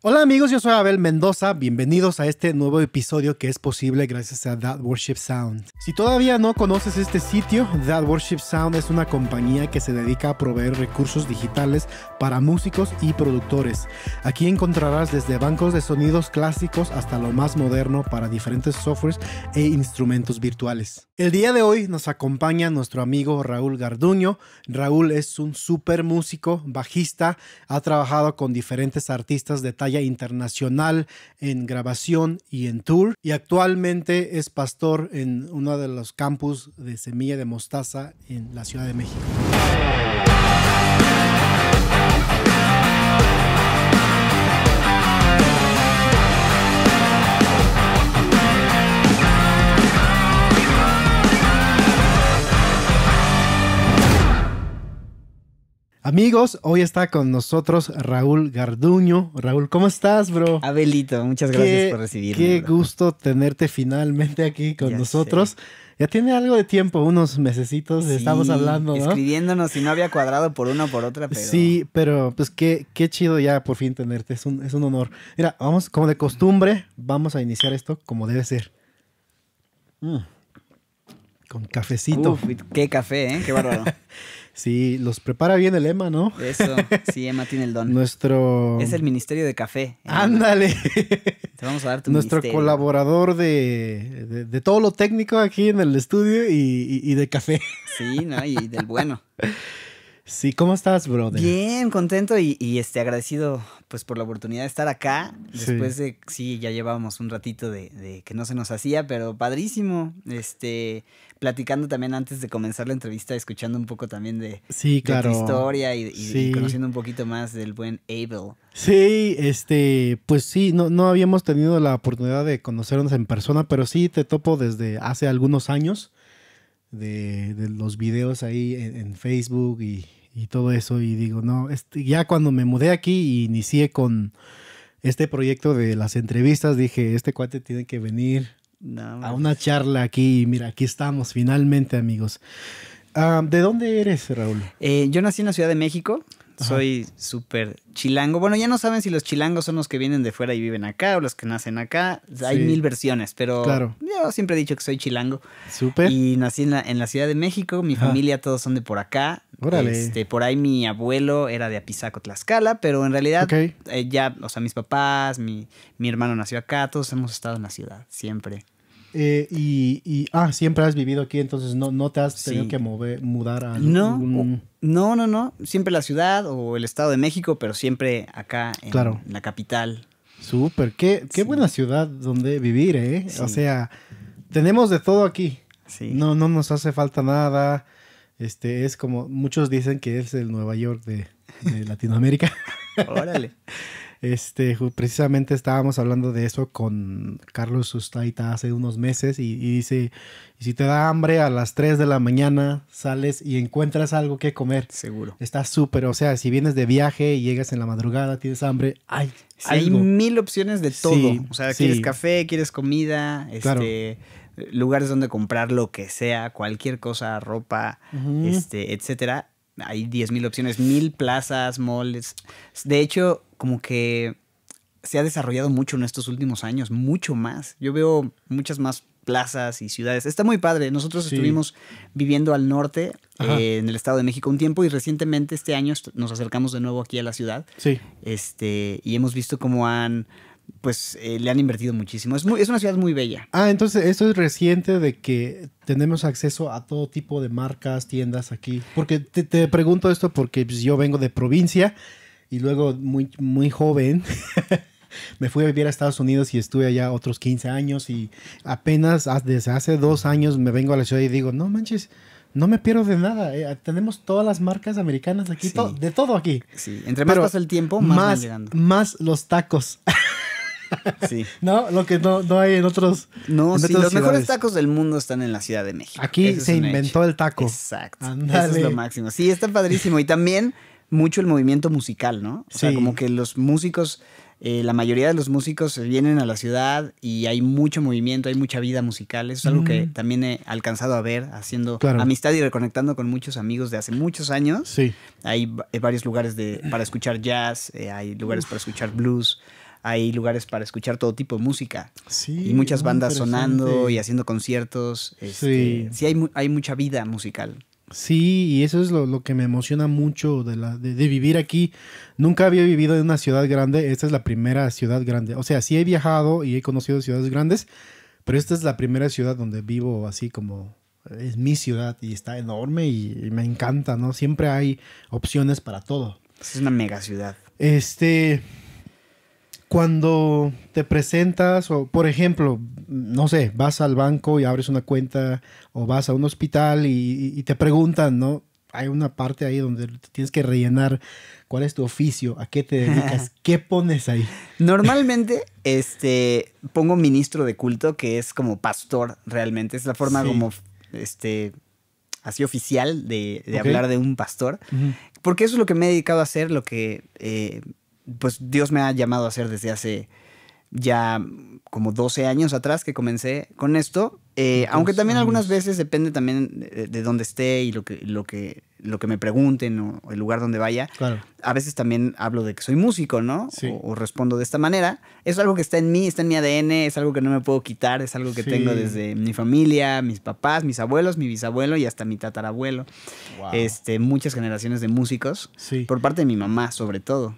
Hola amigos, yo soy Abel Mendoza, bienvenidos a este nuevo episodio que es posible gracias a That Worship Sound. Si todavía no conoces este sitio, That Worship Sound es una compañía que se dedica a proveer recursos digitales para músicos y productores. Aquí encontrarás desde bancos de sonidos clásicos hasta lo más moderno para diferentes softwares e instrumentos virtuales. El día de hoy nos acompaña nuestro amigo Raúl Garduño. Raúl es un super músico, bajista, ha trabajado con diferentes artistas de talla internacional en grabación y en tour. Y actualmente es pastor en uno de los campus de semilla de mostaza en la Ciudad de México. Amigos, hoy está con nosotros Raúl Garduño. Raúl, ¿cómo estás, bro? Abelito, muchas gracias por recibirme. Qué gusto tenerte finalmente aquí con nosotros. Ya tiene algo de tiempo, unos mesecitos, estamos hablando, ¿no? Escribiéndonos y no había cuadrado por una o por otra, pero... Sí, pero pues qué, qué chido ya por fin tenerte, es un, es un honor. Mira, vamos, como de costumbre, vamos a iniciar esto como debe ser. Mm. Con cafecito. qué café, ¿eh? Qué bárbaro. Sí, los prepara bien el Emma, ¿no? Eso, sí, Emma tiene el don. Nuestro. Es el Ministerio de Café. Ándale. Te vamos a dar tu Nuestro colaborador de, todo lo técnico aquí en el estudio y, de café. Sí, ¿no? Y del bueno. Sí, ¿cómo estás, brother? Bien, contento y, este, agradecido pues por la oportunidad de estar acá. Después de, sí, ya llevábamos un ratito de, de, que no se nos hacía, pero padrísimo. Este, platicando también antes de comenzar la entrevista, escuchando un poco también de, tu historia y, conociendo un poquito más del buen Abel. Sí, este, pues sí, no, no habíamos tenido la oportunidad de conocernos en persona, pero sí te topo desde hace algunos años de, los videos ahí en, Facebook y, y, todo eso. Y digo, no, este, ya cuando me mudé aquí y inicié con este proyecto de las entrevistas, dije, este cuate tiene que venir a una charla aquí. Mira, aquí estamos finalmente, amigos. Ah, ¿De dónde eres, Raúl? Eh, yo nací en la Ciudad de México. Soy súper chilango. Bueno, ya no saben si los chilangos son los que vienen de fuera y viven acá o los que nacen acá. Hay mil versiones, pero yo siempre he dicho que soy chilango. Súper. Y nací en la, Ciudad de México. Mi familia, todos son de por acá. Este, por ahí mi abuelo era de Apizaco, Tlaxcala, pero en realidad eh, ya, o sea, mis papás, mi, hermano nació acá, todos hemos estado en la ciudad, siempre. Eh, y, ah, siempre has vivido aquí, entonces no, no te has tenido que mover, mudar a no, no, no, no. Siempre la ciudad o el Estado de México, pero siempre acá en la capital. Súper, qué, qué buena ciudad donde vivir, ¿eh? O sea, tenemos de todo aquí. No, no nos hace falta nada. Este es como, muchos dicen que es el Nueva York de, Latinoamérica. Órale. Este, precisamente estábamos hablando de eso con Carlos Sustaita hace unos meses y, dice, si te da hambre a las 3 de la mañana, sales y encuentras algo que comer. Seguro. Está súper, o sea, si vienes de viaje y llegas en la madrugada, tienes hambre, hay, hay mil opciones de todo. o sea, quieres café, quieres comida, claro. este lugares donde comprar lo que sea, cualquier cosa, ropa, este, etcétera. Hay 10.000 opciones, mil plazas, malls. De hecho, como que se ha desarrollado mucho en estos últimos años, mucho más. Yo veo muchas más plazas y ciudades. Está muy padre. Nosotros estuvimos viviendo al norte, eh, en el Estado de México, un tiempo y recientemente este año nos acercamos de nuevo aquí a la ciudad. Sí. Este, y hemos visto cómo han pues eh, le han invertido muchísimo. Es, una ciudad muy bella. Ah, entonces esto es reciente de que tenemos acceso a todo tipo de marcas, tiendas aquí. Porque te, pregunto esto porque pues, yo vengo de provincia y luego muy, muy joven. me fui a vivir a Estados Unidos y estuve allá otros 15 años y apenas desde hace dos años me vengo a la ciudad y digo, no manches, no me pierdo de nada. Eh, tenemos todas las marcas americanas aquí, de todo aquí. Sí, entre más pasa el tiempo, más, más los tacos. Sí. ¿No? Lo que no, hay en otros. No, los mejores tacos del mundo están en la Ciudad de México. Aquí se inventó el taco. Exacto. Eso es lo máximo. Sí, está padrísimo. Y también mucho el movimiento musical, ¿no? O sea, como que los músicos. Eh, la mayoría de los músicos vienen a la ciudad y hay mucho movimiento, hay mucha vida musical. Eso es algo que mm. también he alcanzado a ver haciendo amistad y reconectando con muchos amigos de hace muchos años. Sí. Hay, eh, varios lugares para escuchar jazz, eh, hay lugares para escuchar blues hay lugares para escuchar todo tipo de música. Sí. Y muchas bandas sonando y haciendo conciertos. Este, sí. Sí, hay, hay mucha vida musical. Sí, y eso es lo, que me emociona mucho de, la, de, vivir aquí. Nunca había vivido en una ciudad grande, esta es la primera ciudad grande. O sea, sí he viajado y he conocido ciudades grandes, pero esta es la primera ciudad donde vivo así como es mi ciudad y está enorme y me encanta, ¿no? Siempre hay opciones para todo. Es una mega ciudad. Este, cuando te presentas o, por ejemplo, no sé, vas al banco y abres una cuenta o vas a un hospital y, te preguntan, ¿no? Hay una parte ahí donde tienes que rellenar cuál es tu oficio, a qué te dedicas, qué pones ahí. Normalmente, este, pongo ministro de culto, que es como pastor realmente, es la forma como, este, así oficial de, hablar de un pastor, porque eso es lo que me he dedicado a hacer, lo que eh, pues Dios me ha llamado a hacer desde hace ya como 12 años atrás que comencé con esto. Eh, aunque también algunas veces depende también de, dónde esté y lo que, lo que, lo que me pregunten o, el lugar donde vaya. Claro. A veces también hablo de que soy músico, ¿no? O, respondo de esta manera. Es algo que está en mí, está en mi ADN, es algo que no me puedo quitar, es algo que tengo desde mi familia, mis papás, mis abuelos, mi bisabuelo y hasta mi tatarabuelo. Este, muchas generaciones de músicos. Por parte de mi mamá, sobre todo.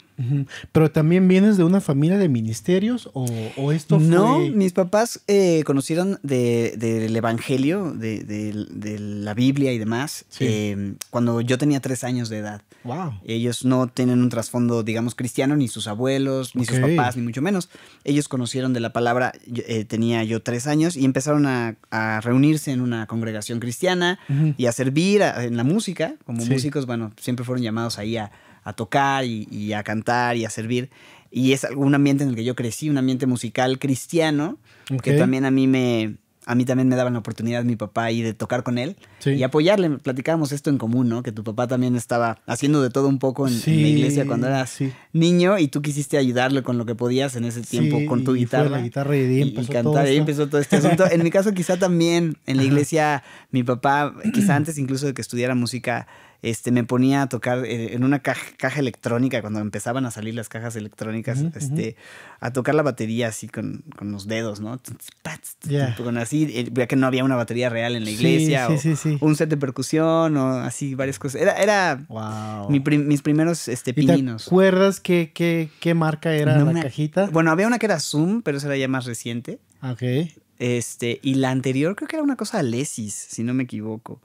Pero también vienes de una familia de ministerios o, esto fue... No, mis papás eh, conocieron del de, Evangelio, de, de, la Biblia y demás, em, cuando yo tenía tres años de edad. Wow. Ellos no tienen un trasfondo, digamos, cristiano, ni sus abuelos, ni sus papás, ni mucho menos. Ellos conocieron de la palabra, eh, tenía yo tres años, y empezaron a, reunirse en una congregación cristiana y a servir en la música. Como músicos, bueno, siempre fueron llamados ahí a a tocar y, a cantar y a servir. Y es un ambiente en el que yo crecí, un ambiente musical cristiano, que también a mí me... A mí también me daban la oportunidad mi papá y de tocar con él y apoyarle. Platicábamos esto en común, ¿no? Que tu papá también estaba haciendo de todo un poco en, la iglesia cuando eras niño y tú quisiste ayudarle con lo que podías en ese tiempo con tu guitarra. Fue la guitarra y, y, empezó y cantar, y empezó todo este asunto. en mi caso, quizá también en la iglesia, mi papá, quizá antes incluso de que estudiara música, este, me ponía a tocar eh, en una caja, electrónica, cuando empezaban a salir las cajas electrónicas, este, a tocar la batería así con, los dedos, ¿no? Con así, eh, ya que no había una batería real en la iglesia, o, un set de percusión, o así varias cosas. Era, era mi mis primeros este, pininos. ¿Y ¿Te qué, qué, qué marca era la cajita? Bueno, había una que era Zoom, pero esa era ya más reciente. Ah, ok. Este, y la anterior creo que era una cosa Alesis, si no me equivoco.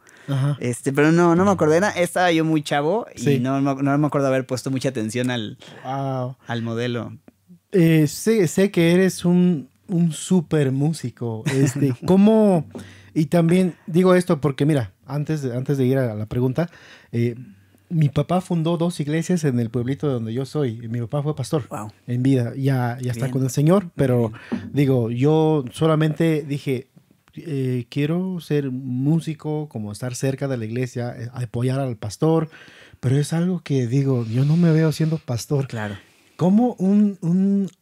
Este, pero no, no me acordé. Era, estaba yo muy chavo y no, me acuerdo haber puesto mucha atención al, al modelo. Eh, sé, que eres un, súper músico. Este, ¿Cómo? Y también digo esto porque, mira, antes, antes de ir a la pregunta, eh, mi papá fundó dos iglesias en el pueblito donde yo soy. Mi papá fue pastor en vida. Ya, ya está con el Señor, pero digo, yo solamente dije, eh, quiero ser músico, como estar cerca de la iglesia, eh, apoyar al pastor, pero es algo que digo, yo no me veo siendo pastor. Claro. ¿Cómo un,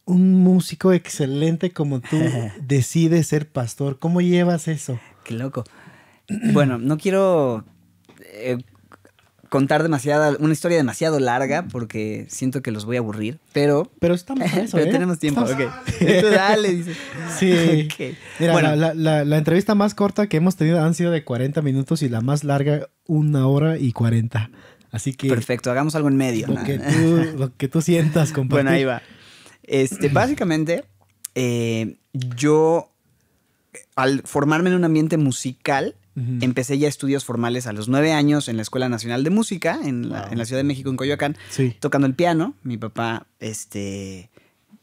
músico excelente como tú decide ser pastor? ¿Cómo llevas eso? Qué loco. Bueno, no quiero eh, contar demasiada, una historia demasiado larga porque siento que los voy a aburrir, pero... Pero estamos eso, Pero ¿eh? tenemos tiempo, dale, dice. Sí. Mira, bueno. la, entrevista más corta que hemos tenido han sido de 40 minutos y la más larga una hora y 40. Así que... Perfecto, hagamos algo en medio. Lo, que, tú, lo que tú sientas, compadre. Bueno, ahí va. Este, básicamente, eh, yo al formarme en un ambiente musical, Empecé ya estudios formales a los nueve años en la Escuela Nacional de Música, en, la, Ciudad de México, en Coyoacán, tocando el piano. Mi papá, este,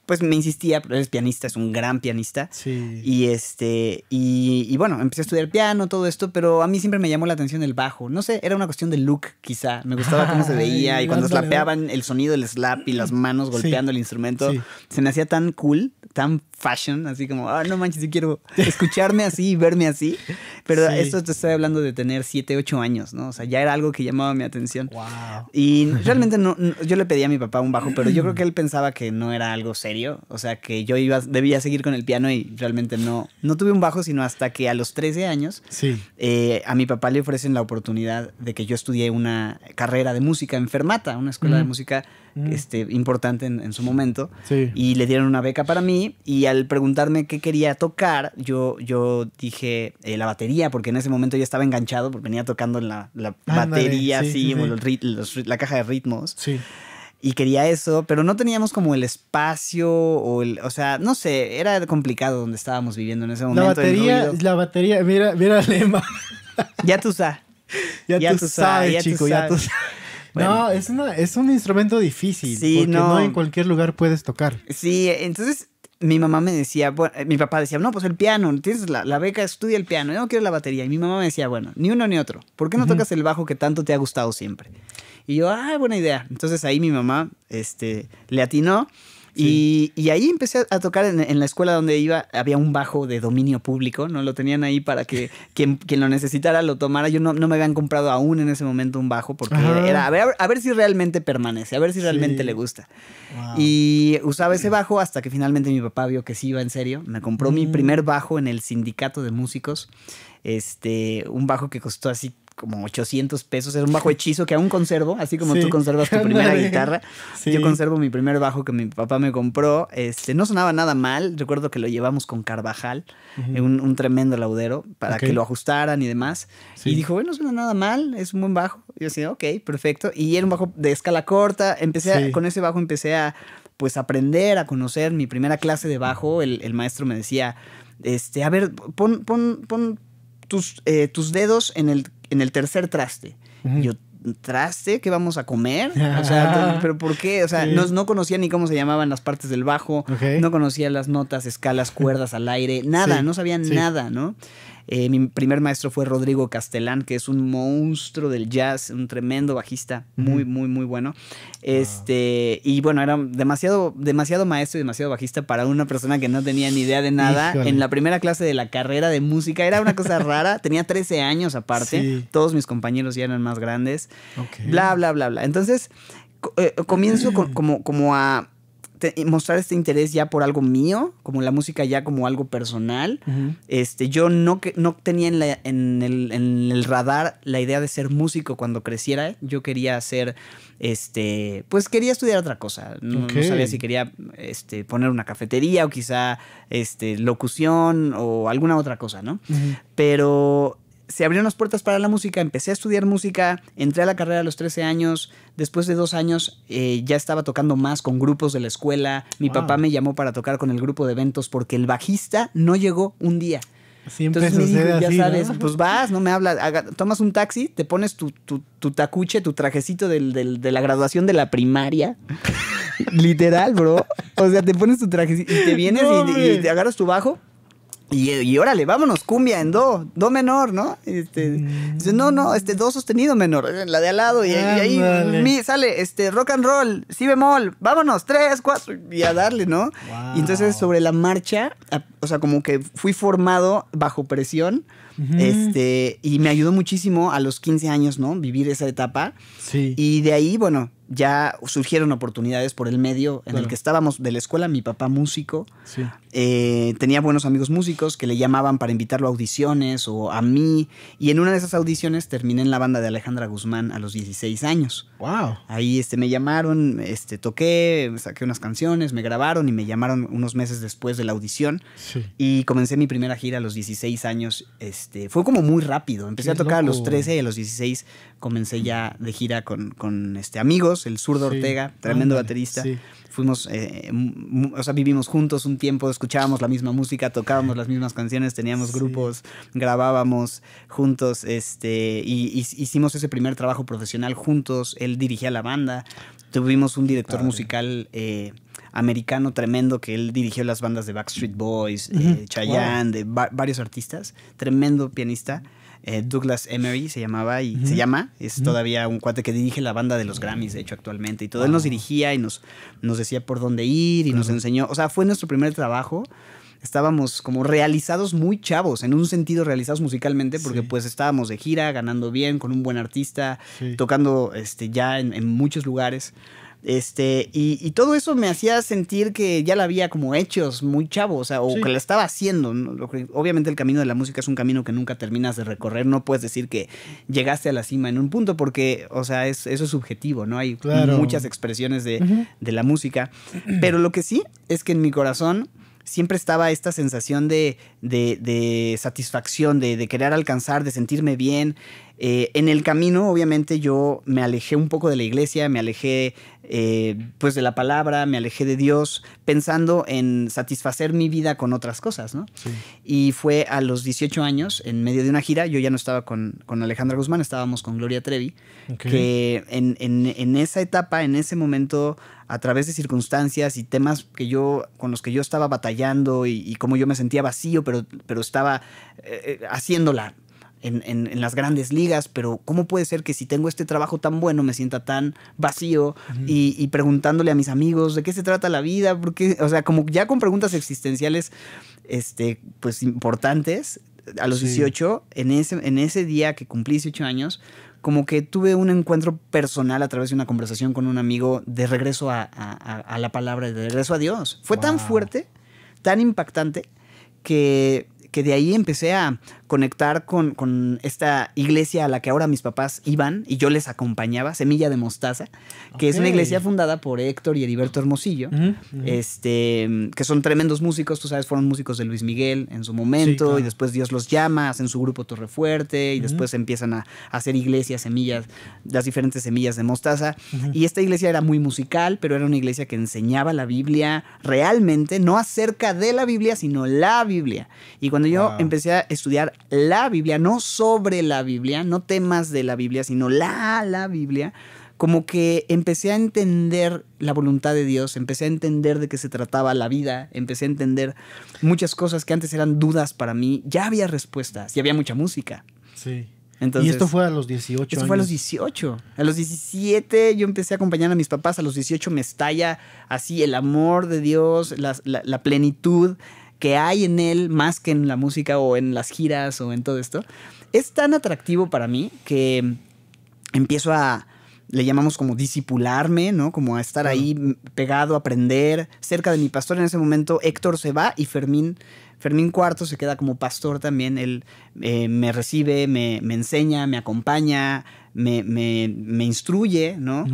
pues me insistía, pero él es pianista, es un gran pianista. Y este, y, bueno, empecé a estudiar piano, todo esto, pero a mí siempre me llamó la atención el bajo. No sé, era una cuestión de look, quizá. Me gustaba cómo se veía y cuando slapeaban el sonido el slap y las manos golpeando el instrumento, se me hacía tan cool, tan fashion, así como, ah, no manches, yo quiero escucharme así y verme así. Pero esto te estoy hablando de tener 7, 8 años, ¿no? O sea, ya era algo que llamaba mi atención. Wow. Y realmente no, yo le pedí a mi papá un bajo, pero yo creo que él pensaba que no era algo serio, o sea, que yo iba, debía seguir con el piano y realmente no, no tuve un bajo, sino hasta que a los 13 años sí. Eh, a mi papá le ofrecen la oportunidad de que yo estudié una carrera de música en Fermata, una escuela de música Mm. este, importante en, su momento. Y le dieron una beca para mí. Y al preguntarme qué quería tocar, yo, yo dije eh, la batería, porque en ese momento ya estaba enganchado, porque venía tocando la, batería, así, la caja de ritmos. y quería eso, pero no teníamos como el espacio o el, o sea, no sé, era complicado donde estábamos viviendo en ese momento. La batería, la batería, mira, mira el lema. Ya tú sabes. Ya, tú, sabes, chico, ya tú sabes. No, es, un instrumento difícil. porque no. en cualquier lugar puedes tocar. Sí, entonces mi mamá me decía, eh, mi papá decía, no, pues el piano, tienes la, beca, estudia el piano, yo no quiero la batería. Y mi mamá me decía, bueno, ni uno ni otro, ¿por qué no tocas el bajo que tanto te ha gustado siempre? Y yo, ah, buena idea. Entonces ahí mi mamá este, le atinó y, ahí empecé a tocar en, la escuela donde iba, había un bajo de dominio público, ¿no? Lo tenían ahí para que quien, lo necesitara lo tomara. Yo no, no, me habían comprado aún en ese momento un bajo porque era a ver, a ver, si realmente permanece, a ver si realmente le gusta. Y usaba ese bajo hasta que finalmente mi papá vio que sí iba en serio. Me compró mi mm. primer bajo en el sindicato de músicos este, un bajo que costó así como 800 pesos. era un bajo hechizo que aún conservo, así como tú conservas tu primera guitarra. Yo conservo mi primer bajo que mi papá me compró. Este, no sonaba nada mal. Recuerdo que lo llevamos con Carvajal, un, tremendo laudero, para que lo ajustaran y demás. Y dijo, bueno, no suena nada mal, es un buen bajo. Y yo decía, ok, perfecto. Y era un bajo de escala corta. Empecé con ese bajo empecé a pues aprender, a conocer. Mi primera clase de bajo, el, maestro me decía, este, a ver, pon, tus, eh, tus dedos en el en el tercer traste. Yo, traste, ¿qué vamos a comer? O sea, pero ¿por qué? O sea, no, conocía ni cómo se llamaban las partes del bajo, no conocía las notas, escalas, cuerdas al aire, nada, no sabía nada, ¿no? Eh, mi primer maestro fue Rodrigo Castellán, que es un monstruo del jazz, un tremendo bajista, muy, muy, muy bueno. Este, y bueno, era demasiado, demasiado maestro y demasiado bajista para una persona que no tenía ni idea de nada. En la primera clase de la carrera de música era una cosa rara, tenía 13 años aparte, todos mis compañeros ya eran más grandes, bla, bla, bla, bla. Entonces, eh, comienzo como, como a mostrar este interés ya por algo mío, como la música ya como algo personal. este, yo no, no tenía en, el, radar la idea de ser músico cuando creciera. Yo quería hacer, este, pues quería estudiar otra cosa. No, sabía si quería este, poner una cafetería o quizá este, locución o alguna otra cosa, ¿no? Pero se abrieron las puertas para la música, empecé a estudiar música, entré a la carrera a los 13 años, después de dos años eh, ya estaba tocando más con grupos de la escuela, mi papá me llamó para tocar con el grupo de eventos porque el bajista no llegó un día. Siempre Entonces, ya sabes, pues vas, no me hablas, tomas un taxi, te pones tu, tu tacuche, tu trajecito de la graduación de la primaria. Literal, bro. O sea, te pones tu trajecito y te vienes y te agarras tu bajo y, y, órale, vámonos, cumbia en do, do menor, ¿no? Este, mm. no, no, este do sostenido menor, eh, la de al lado, y, ahí sale este rock and roll, si bemol, vámonos, tres, cuatro, y a darle, ¿no? Y entonces sobre la marcha, o sea, como que fui formado bajo presión, este, y me ayudó muchísimo a los 15 años, ¿no? Vivir esa etapa. Sí. Y de ahí, bueno, ya surgieron oportunidades por el medio en el que estábamos de la escuela. Mi papá músico eh, tenía buenos amigos músicos que le llamaban para invitarlo a audiciones o a mí. Y en una de esas audiciones terminé en la banda de Alejandra Guzmán a los 16 años. Wow. Ahí este, me llamaron, este, toqué, saqué unas canciones, me grabaron y me llamaron unos meses después de la audición. Y comencé mi primera gira a los 16 años. Este, fue como muy rápido. Empecé a tocar a los 13 y a los 16 comencé ya de gira con, este, amigos, el zurdo Ortega, tremendo baterista. Fuimos, eh, o sea, vivimos juntos un tiempo, escuchábamos la misma música, tocábamos las mismas canciones, teníamos grupos, grabábamos juntos, este, y, hicimos ese primer trabajo profesional juntos. Él dirigía la banda, tuvimos un director musical. Eh, americano tremendo que él dirigió las bandas de Backstreet Boys, eh, Chayanne, de varios artistas, tremendo pianista. Eh, Douglas Emery se llamaba y se llama, es todavía un cuate que dirige la banda de los Grammys, de hecho, actualmente. Y todo él nos dirigía y nos, nos decía por dónde ir y nos enseñó. O sea, fue nuestro primer trabajo. Estábamos como realizados muy chavos, en un sentido realizados musicalmente, porque pues estábamos de gira, ganando bien, con un buen artista, tocando este, ya en muchos lugares. Este, y, todo eso me hacía sentir que ya la había como hechos muy chavo, o sea, o que la estaba haciendo. Obviamente el camino de la música es un camino que nunca terminas de recorrer, no puedes decir que llegaste a la cima en un punto porque, o sea, eso es subjetivo, ¿no? Hay muchas expresiones de, la música, pero lo que sí es que en mi corazón siempre estaba esta sensación de, satisfacción, de, querer alcanzar, de sentirme bien. Eh, en el camino, obviamente, yo me alejé un poco de la iglesia, me alejé eh, pues de la palabra, me alejé de Dios, pensando en satisfacer mi vida con otras cosas, ¿no? Y fue a los 18 años, en medio de una gira, yo ya no estaba con, con Alejandra Guzmán, estábamos con Gloria Trevi, que en, esa etapa, en ese momento, a través de circunstancias y temas que yo, con los que yo estaba batallando y, y cómo yo me sentía vacío, pero, pero estaba eh, haciéndola, en, en, las grandes ligas, pero ¿cómo puede ser que si tengo este trabajo tan bueno me sienta tan vacío y, preguntándole a mis amigos de qué se trata la vida? Porque, o sea, como ya con preguntas existenciales, este, pues importantes, a los 18, en ese, en ese día que cumplí 18 años, como que tuve un encuentro personal a través de una conversación con un amigo de regreso a, la palabra, de regreso a Dios. Fue tan fuerte, tan impactante, que, que de ahí empecé a conectar con, esta iglesia a la que ahora mis papás iban y yo les acompañaba, Semilla de Mostaza, que es una iglesia fundada por Héctor y Heriberto Hermosillo, Este, que son tremendos músicos, tú sabes, fueron músicos de Luis Miguel en su momento y después Dios los llama, hacen su grupo Torrefuerte y después empiezan a, hacer iglesias, semillas, las diferentes semillas de Mostaza. Y esta iglesia era muy musical, pero era una iglesia que enseñaba la Biblia realmente, no acerca de la Biblia, sino la Biblia. Y cuando yo empecé a estudiar la Biblia, no sobre la Biblia, no temas de la Biblia, sino la, la Biblia, como que empecé a entender la voluntad de Dios, empecé a entender de qué se trataba la vida, empecé a entender muchas cosas que antes eran dudas para mí, ya había respuestas y había mucha música. Sí. Entonces, y esto fue a los 18 esto fue a los 18. A los 17 yo empecé a acompañar a mis papás. A los 18 me estalla así el amor de Dios, la, la, la plenitud, que hay en él más que en la música o en las giras o en todo esto, es tan atractivo para mí que empiezo a, le llamamos como disipularme, ¿no? Como a estar ahí pegado, aprender, cerca de mi pastor. En ese momento Héctor se va y Fermín, Fermín Cuarto se queda como pastor también. Él eh, me recibe, me, enseña, me acompaña, me, me, instruye, ¿no?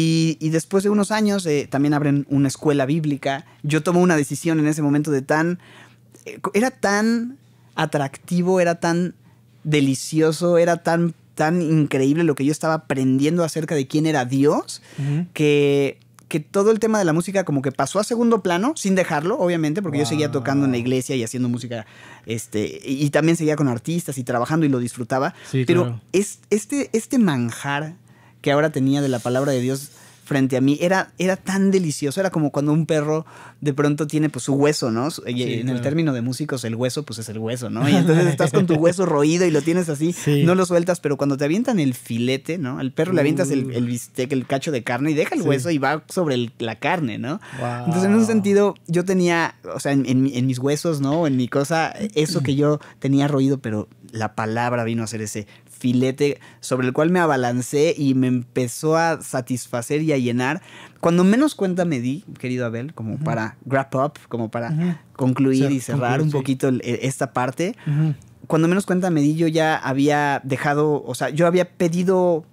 Y, después de unos años eh, también abren una escuela bíblica. Yo tomé una decisión en ese momento de tan... Eh, era tan atractivo, era tan delicioso, era tan, tan increíble lo que yo estaba aprendiendo acerca de quién era Dios, que que todo el tema de la música como que pasó a segundo plano, sin dejarlo, obviamente, porque yo seguía tocando en la iglesia y haciendo música, este, y, también seguía con artistas y trabajando y lo disfrutaba. pero es, este, este manjar que ahora tenía de la palabra de Dios frente a mí era, era tan delicioso, era como cuando un perro de pronto tiene pues su hueso, ¿no? en el término de músicos, el hueso pues es el hueso, ¿no? Y entonces estás con tu hueso roído y lo tienes así, no lo sueltas, pero cuando te avientan el filete, ¿no? Al perro le avientas el, uh. bistec, el cacho de carne y deja el hueso y va sobre la carne, ¿no? Entonces en un sentido yo tenía, o sea, en, en mis huesos, ¿no? En mi cosa, eso que yo tenía roído, pero la palabra vino a ser ese filete sobre el cual me abalancé y me empezó a satisfacer y a llenar. Cuando menos cuenta me di, querido Abel, como para wrap up, como para concluir y cerrar un poquito e, esta parte. Cuando menos cuenta me di, yo ya había dejado, o sea, yo había pedido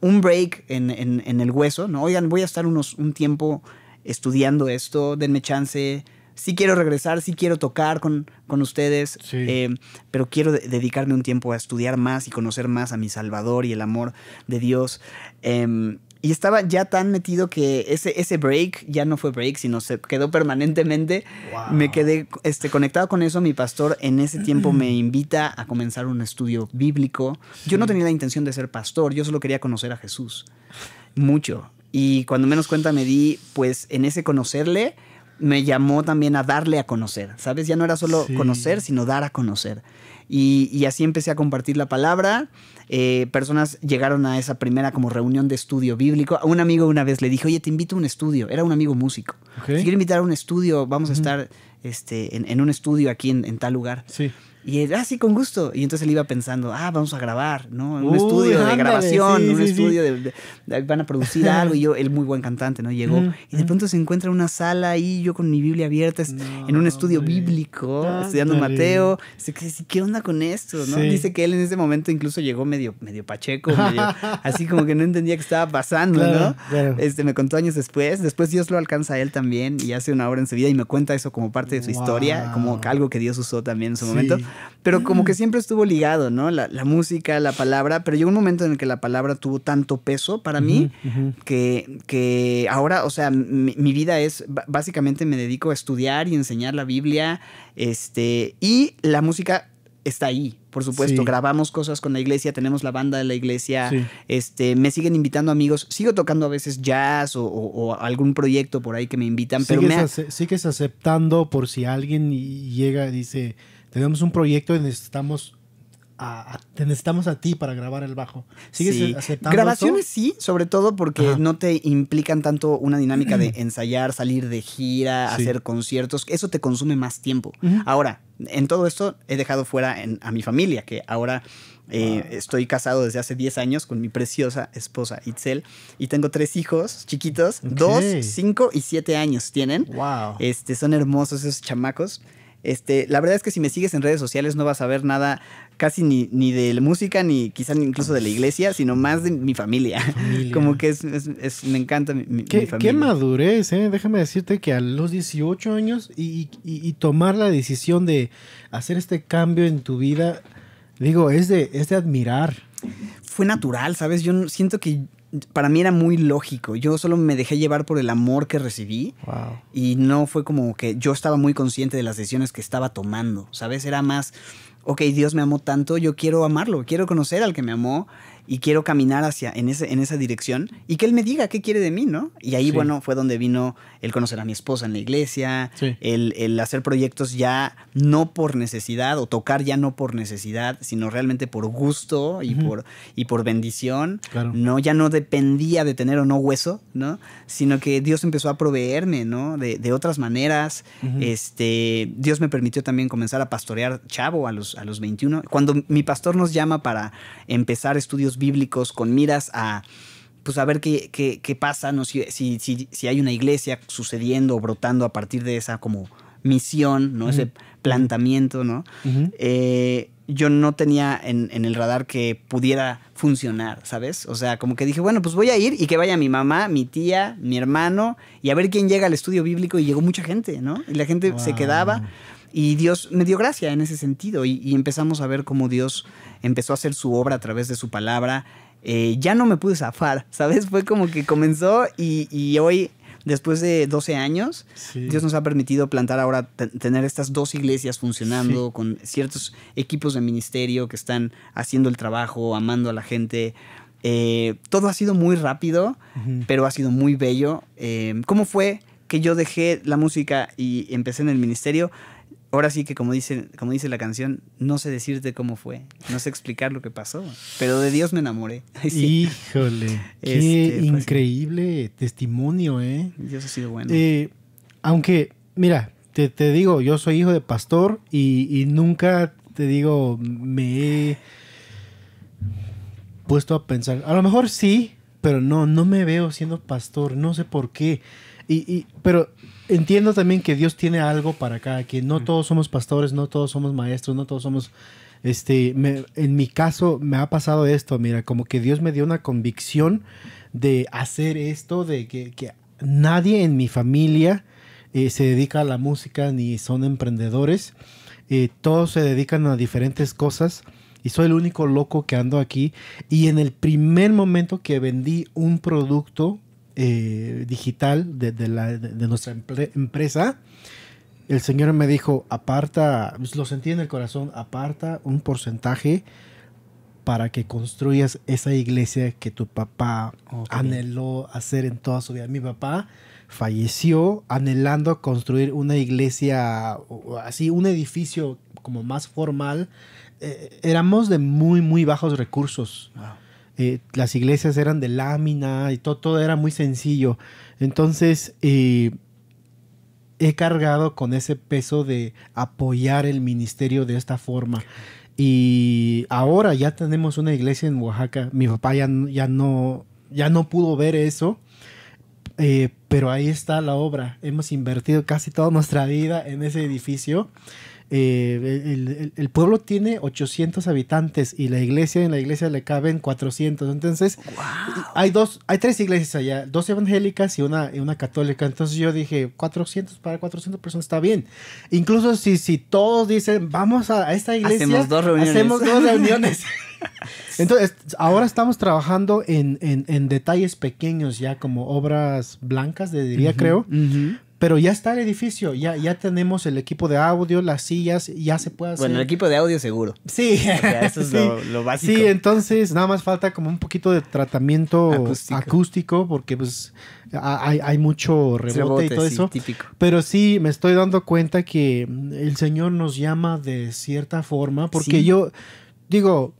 un break en, en, en el hueso, ¿no? Oigan, voy a estar unos, un tiempo estudiando esto, denme chance, sí quiero regresar, sí quiero tocar con, con ustedes, eh, pero quiero dedicarme un tiempo a estudiar más y conocer más a mi Salvador y el amor de Dios. Em, y estaba ya tan metido que ese, ese break ya no fue break, sino se quedó permanentemente. Me quedé este, conectado con eso. Mi pastor en ese tiempo me mm. invita a comenzar un estudio bíblico. Yo no tenía la intención de ser pastor, yo solo quería conocer a Jesús. Mucho. Y cuando menos cuenta me di, pues en ese conocerle, me llamó también a darle a conocer, ¿sabes? Ya no era solo conocer, sino dar a conocer. Y, así empecé a compartir la palabra. Eh, personas llegaron a esa primera como reunión de estudio bíblico. Un amigo una vez le dije, oye, te invito a un estudio. Era un amigo músico. Si quiero invitar a un estudio, vamos a estar este, en, un estudio aquí en, en tal lugar. Sí. Y él, ah, con gusto. Y entonces él iba pensando, ah, vamos a grabar, ¿no? Un estudio de grabación, un estudio De, van a producir algo. Y yo, él muy buen cantante, ¿no? Llegó. y de pronto se encuentra en una sala ahí, yo con mi Biblia abierta, en un estudio bíblico, estudiando Mateo. ¿Qué onda con esto? ¿no? Dice que él en ese momento incluso llegó medio, medio pacheco, medio, así como que no entendía qué estaba pasando, ¿no? Este, me contó años después. Después Dios lo alcanza a él también y hace una hora en su vida y me cuenta eso como parte de su historia, como algo que Dios usó también en su momento pero como que mm. siempre estuvo ligado, ¿no? La, música, la palabra, pero llegó un momento en el que la palabra tuvo tanto peso para mí que, que ahora, o sea, mi, vida es, básicamente me dedico a estudiar y enseñar la Biblia, este, y la música está ahí, por supuesto. Grabamos cosas con la iglesia, tenemos la banda de la iglesia, este, me siguen invitando amigos, sigo tocando a veces jazz o, algún proyecto por ahí que me invitan, pero me... sigues aceptando por si alguien llega y dice tenemos un proyecto y necesitamos a, necesitamos a ti para grabar el bajo. ¿Sigues sí. aceptando Grabaciones sí, sobre todo porque no te implican tanto una dinámica de ensayar, salir de gira, hacer conciertos. Eso te consume más tiempo. Ahora, en todo esto he dejado fuera a mi familia, que ahora eh, estoy casado desde hace 10 años con mi preciosa esposa Itzel y tengo tres hijos chiquitos, dos, cinco 5 y siete años tienen. Wow. Este, son hermosos esos chamacos. Este, la verdad es que si me sigues en redes sociales no vas a ver nada casi ni, ni de música, ni quizá incluso de la iglesia, sino más de mi familia. Como que es, me encanta mi, familia. Qué madurez, ¿eh? Déjame decirte que a los 18 años y, tomar la decisión de hacer este cambio en tu vida, digo, es de, es de admirar. Fue natural, ¿sabes? Yo siento que para mí era muy lógico. Yo solo me dejé llevar por el amor que recibí. Y no fue como que yo estaba muy consciente de las decisiones que estaba tomando, ¿sabes? Era más, ok, Dios me amó tanto, yo quiero amarlo, quiero conocer al que me amó y quiero caminar hacia en, ese, en esa dirección y que él me diga qué quiere de mí, ¿no? Y ahí, bueno, fue donde vino el conocer a mi esposa en la iglesia, el, hacer proyectos ya no por necesidad o tocar ya no por necesidad, sino realmente por gusto y, por, y por bendición, ¿no? Ya no dependía de tener o no hueso, ¿no? Sino que Dios empezó a proveerme, ¿no? De, otras maneras, este, Dios me permitió también comenzar a pastorear chavo a los, a los 21. Cuando mi pastor nos llama para empezar estudios bíblicos con miras a pues a ver qué, qué, pasa, ¿no? Si, si, si, hay una iglesia sucediendo o brotando a partir de esa como misión, ¿no? Ese planteamiento, ¿no? Eh, yo no tenía en, el radar que pudiera funcionar, ¿sabes? O sea, como que dije, bueno, pues voy a ir y que vaya mi mamá, mi tía, mi hermano, y a ver quién llega al estudio bíblico, y llegó mucha gente, ¿no? Y la gente se quedaba. Y Dios me dio gracia en ese sentido y, empezamos a ver cómo Dios empezó a hacer su obra a través de su palabra. Eh, ya no me pude zafar, ¿sabes? Fue como que comenzó y, hoy, después de 12 años, Dios nos ha permitido plantar ahora, tener estas dos iglesias funcionando con ciertos equipos de ministerio que están haciendo el trabajo, amando a la gente. Eh, todo ha sido muy rápido, pero ha sido muy bello. Eh, ¿Cómo fue que yo dejé la música y empecé en el ministerio? ahora sí que como dice, como dice la canción, no sé decirte cómo fue, no sé explicar lo que pasó, pero de Dios me enamoré. Híjole, qué este, pues increíble testimonio, ¿eh? Dios ha sido bueno. Eh, aunque, mira, te, digo, yo soy hijo de pastor y, nunca, te digo, me he puesto a pensar, a lo mejor sí, pero no, no me veo siendo pastor, no sé por qué. Y, y, pero entiendo también que Dios tiene algo para cada quien. No mm. todos somos pastores, no todos somos maestros, no todos somos... Este, en mi caso me ha pasado esto, mira, como que Dios me dio una convicción de hacer esto, de que, que nadie en mi familia eh, se dedica a la música ni son emprendedores. Eh, todos se dedican a diferentes cosas y soy el único loco que ando aquí. Y en el primer momento que vendí un producto, eh, digital de, nuestra empresa, el Señor me dijo, aparta, pues, lo sentí en el corazón, aparta un porcentaje para que construyas esa iglesia que tu papá anheló hacer en toda su vida. Mi papá falleció anhelando construir una iglesia, así, un edificio como más formal. Eh, éramos de muy, muy bajos recursos. Eh, las iglesias eran de lámina y todo, era muy sencillo. Entonces eh, he cargado con ese peso de apoyar el ministerio de esta forma. Y ahora ya tenemos una iglesia en Oaxaca. Mi papá ya, ya, no, ya no pudo ver eso. Eh, pero ahí está la obra. Hemos invertido casi toda nuestra vida en ese edificio eh, el, pueblo tiene 800 habitantes y la iglesia, en la iglesia le caben 400. Entonces, hay dos, hay tres iglesias allá, dos evangélicas y una, una católica. Entonces yo dije, 400 para 400 personas está bien. Incluso si, si todos dicen, vamos a, esta iglesia, hacemos dos reuniones. Entonces, ahora estamos trabajando en, en, detalles pequeños ya, como obras blancas, de diría, creo, pero ya está el edificio, ya, ya tenemos el equipo de audio, las sillas, ya se puede hacer. Bueno, el equipo de audio seguro. Sí. eso es Lo, básico. Sí, entonces nada más falta como un poquito de tratamiento acústico, porque pues hay, mucho rebote, y todo eso. Pero sí, me estoy dando cuenta que el Señor nos llama de cierta forma, porque yo digo,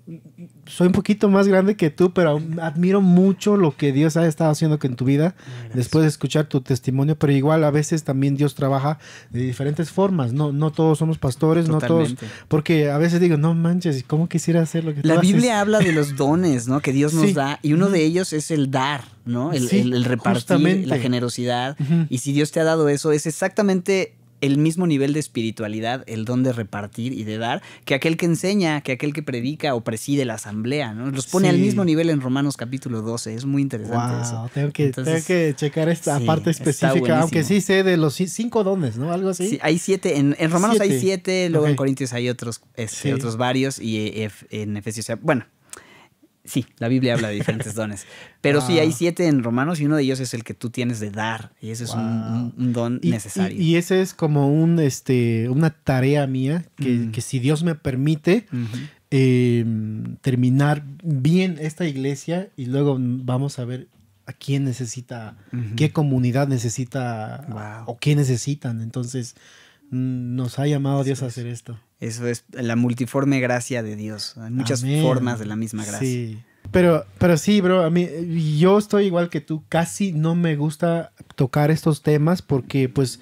soy un poquito más grande que tú, pero admiro mucho lo que Dios ha estado haciendo en tu vida después de escuchar tu testimonio, pero igual a veces también Dios trabaja de diferentes formas, no, no todos somos pastores, no todos, porque a veces digo, no manches, ¿cómo quisiera hacer lo que La Biblia habla de los dones, ¿no? Que Dios nos da, y uno de ellos es el dar, ¿no? El, repartir, la generosidad, y si Dios te ha dado eso, es exactamente el mismo nivel de espiritualidad, el don de repartir y de dar, que aquel que enseña, que aquel que predica o preside la asamblea, ¿no? Los pone al mismo nivel en Romanos capítulo 12, es muy interesante eso. Tengo que, tengo que checar esta parte específica, aunque sí sé de los cinco dones, ¿no? Algo así. Sí, hay siete, en, Romanos hay siete, luego en Corintios hay otros, este, otros varios y eh, en Efesios, bueno, Sí, la Biblia habla de diferentes dones. Pero sí, hay siete en Romanos y uno de ellos es el que tú tienes de dar. Y ese es un, don necesario. Y, ese es como un, este, una tarea mía que, mm. si Dios me permite em, terminar bien esta iglesia y luego vamos a ver a quién necesita, qué comunidad necesita o qué necesitan. Entonces mm, nos ha llamado Dios a hacer esto. Eso es la multiforme gracia de Dios. Hay muchas formas de la misma gracia. Pero, pero sí, bro, a mí, yo estoy igual que tú. Casi no me gusta tocar estos temas porque, pues,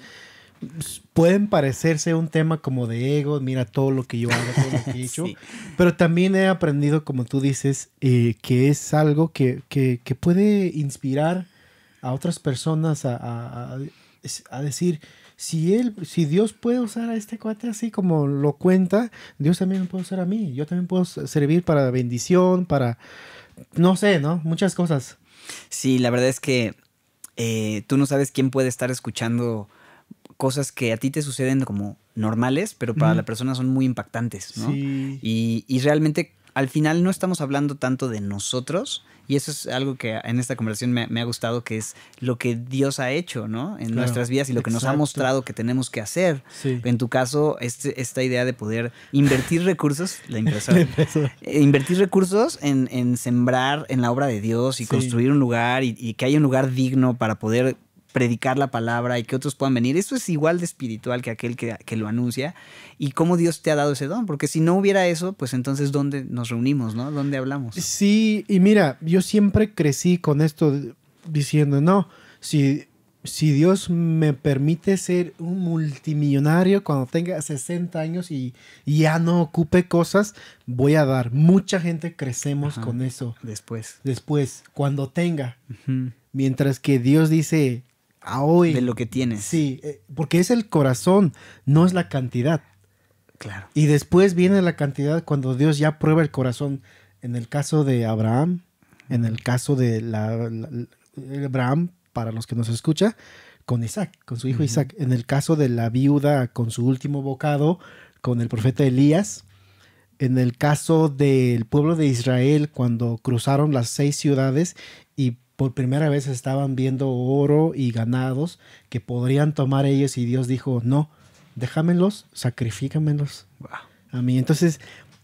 pueden parecerse un tema como de ego, mira todo lo que yo hago, todo lo que he hecho, pero también he aprendido, como tú dices, eh, que es algo que, puede inspirar a otras personas a, a decir, si él, si Dios puede usar a este cuate así como lo cuenta, Dios también puede usar a mí. Yo también puedo servir para bendición, para, no sé, ¿no? Muchas cosas. Sí, la verdad es que eh, tú no sabes quién puede estar escuchando cosas que a ti te suceden como normales, pero para la persona son muy impactantes, ¿no? Y, y realmente al final no estamos hablando tanto de nosotros, y eso es algo que en esta conversación me, ha gustado, que es lo que Dios ha hecho, ¿no? En nuestras vidas y lo que nos ha mostrado que tenemos que hacer. En tu caso, este, esta idea de poder invertir recursos, la impresora, eh, invertir recursos en, sembrar en la obra de Dios y construir un lugar y que haya un lugar digno para poder predicar la palabra y que otros puedan venir. Eso es igual de espiritual que aquel que, lo anuncia y cómo Dios te ha dado ese don, porque si no hubiera eso, pues entonces ¿dónde nos reunimos, no? ¿Dónde hablamos? Sí, y mira, yo siempre crecí con esto diciendo, no, si, si Dios me permite ser un multimillonario cuando tenga 60 años y, ya no ocupe cosas, voy a dar. Mucha gente crecemos con eso. Después. Después, cuando tenga. Mientras que Dios dice, de lo que tienes. Sí, eh, porque es el corazón, no es la cantidad. Claro. Y después viene la cantidad cuando Dios ya prueba el corazón. En el caso de Abraham, en el caso de Abraham, para los que nos escucha, con Isaac, con su hijo Isaac. En el caso de la viuda con su último bocado, con el profeta Elías. En el caso del pueblo de Israel, cuando cruzaron las seis ciudades y por primera vez estaban viendo oro y ganados que podrían tomar ellos y Dios dijo, no, déjamelos, sacrifícamelos a mí. Entonces,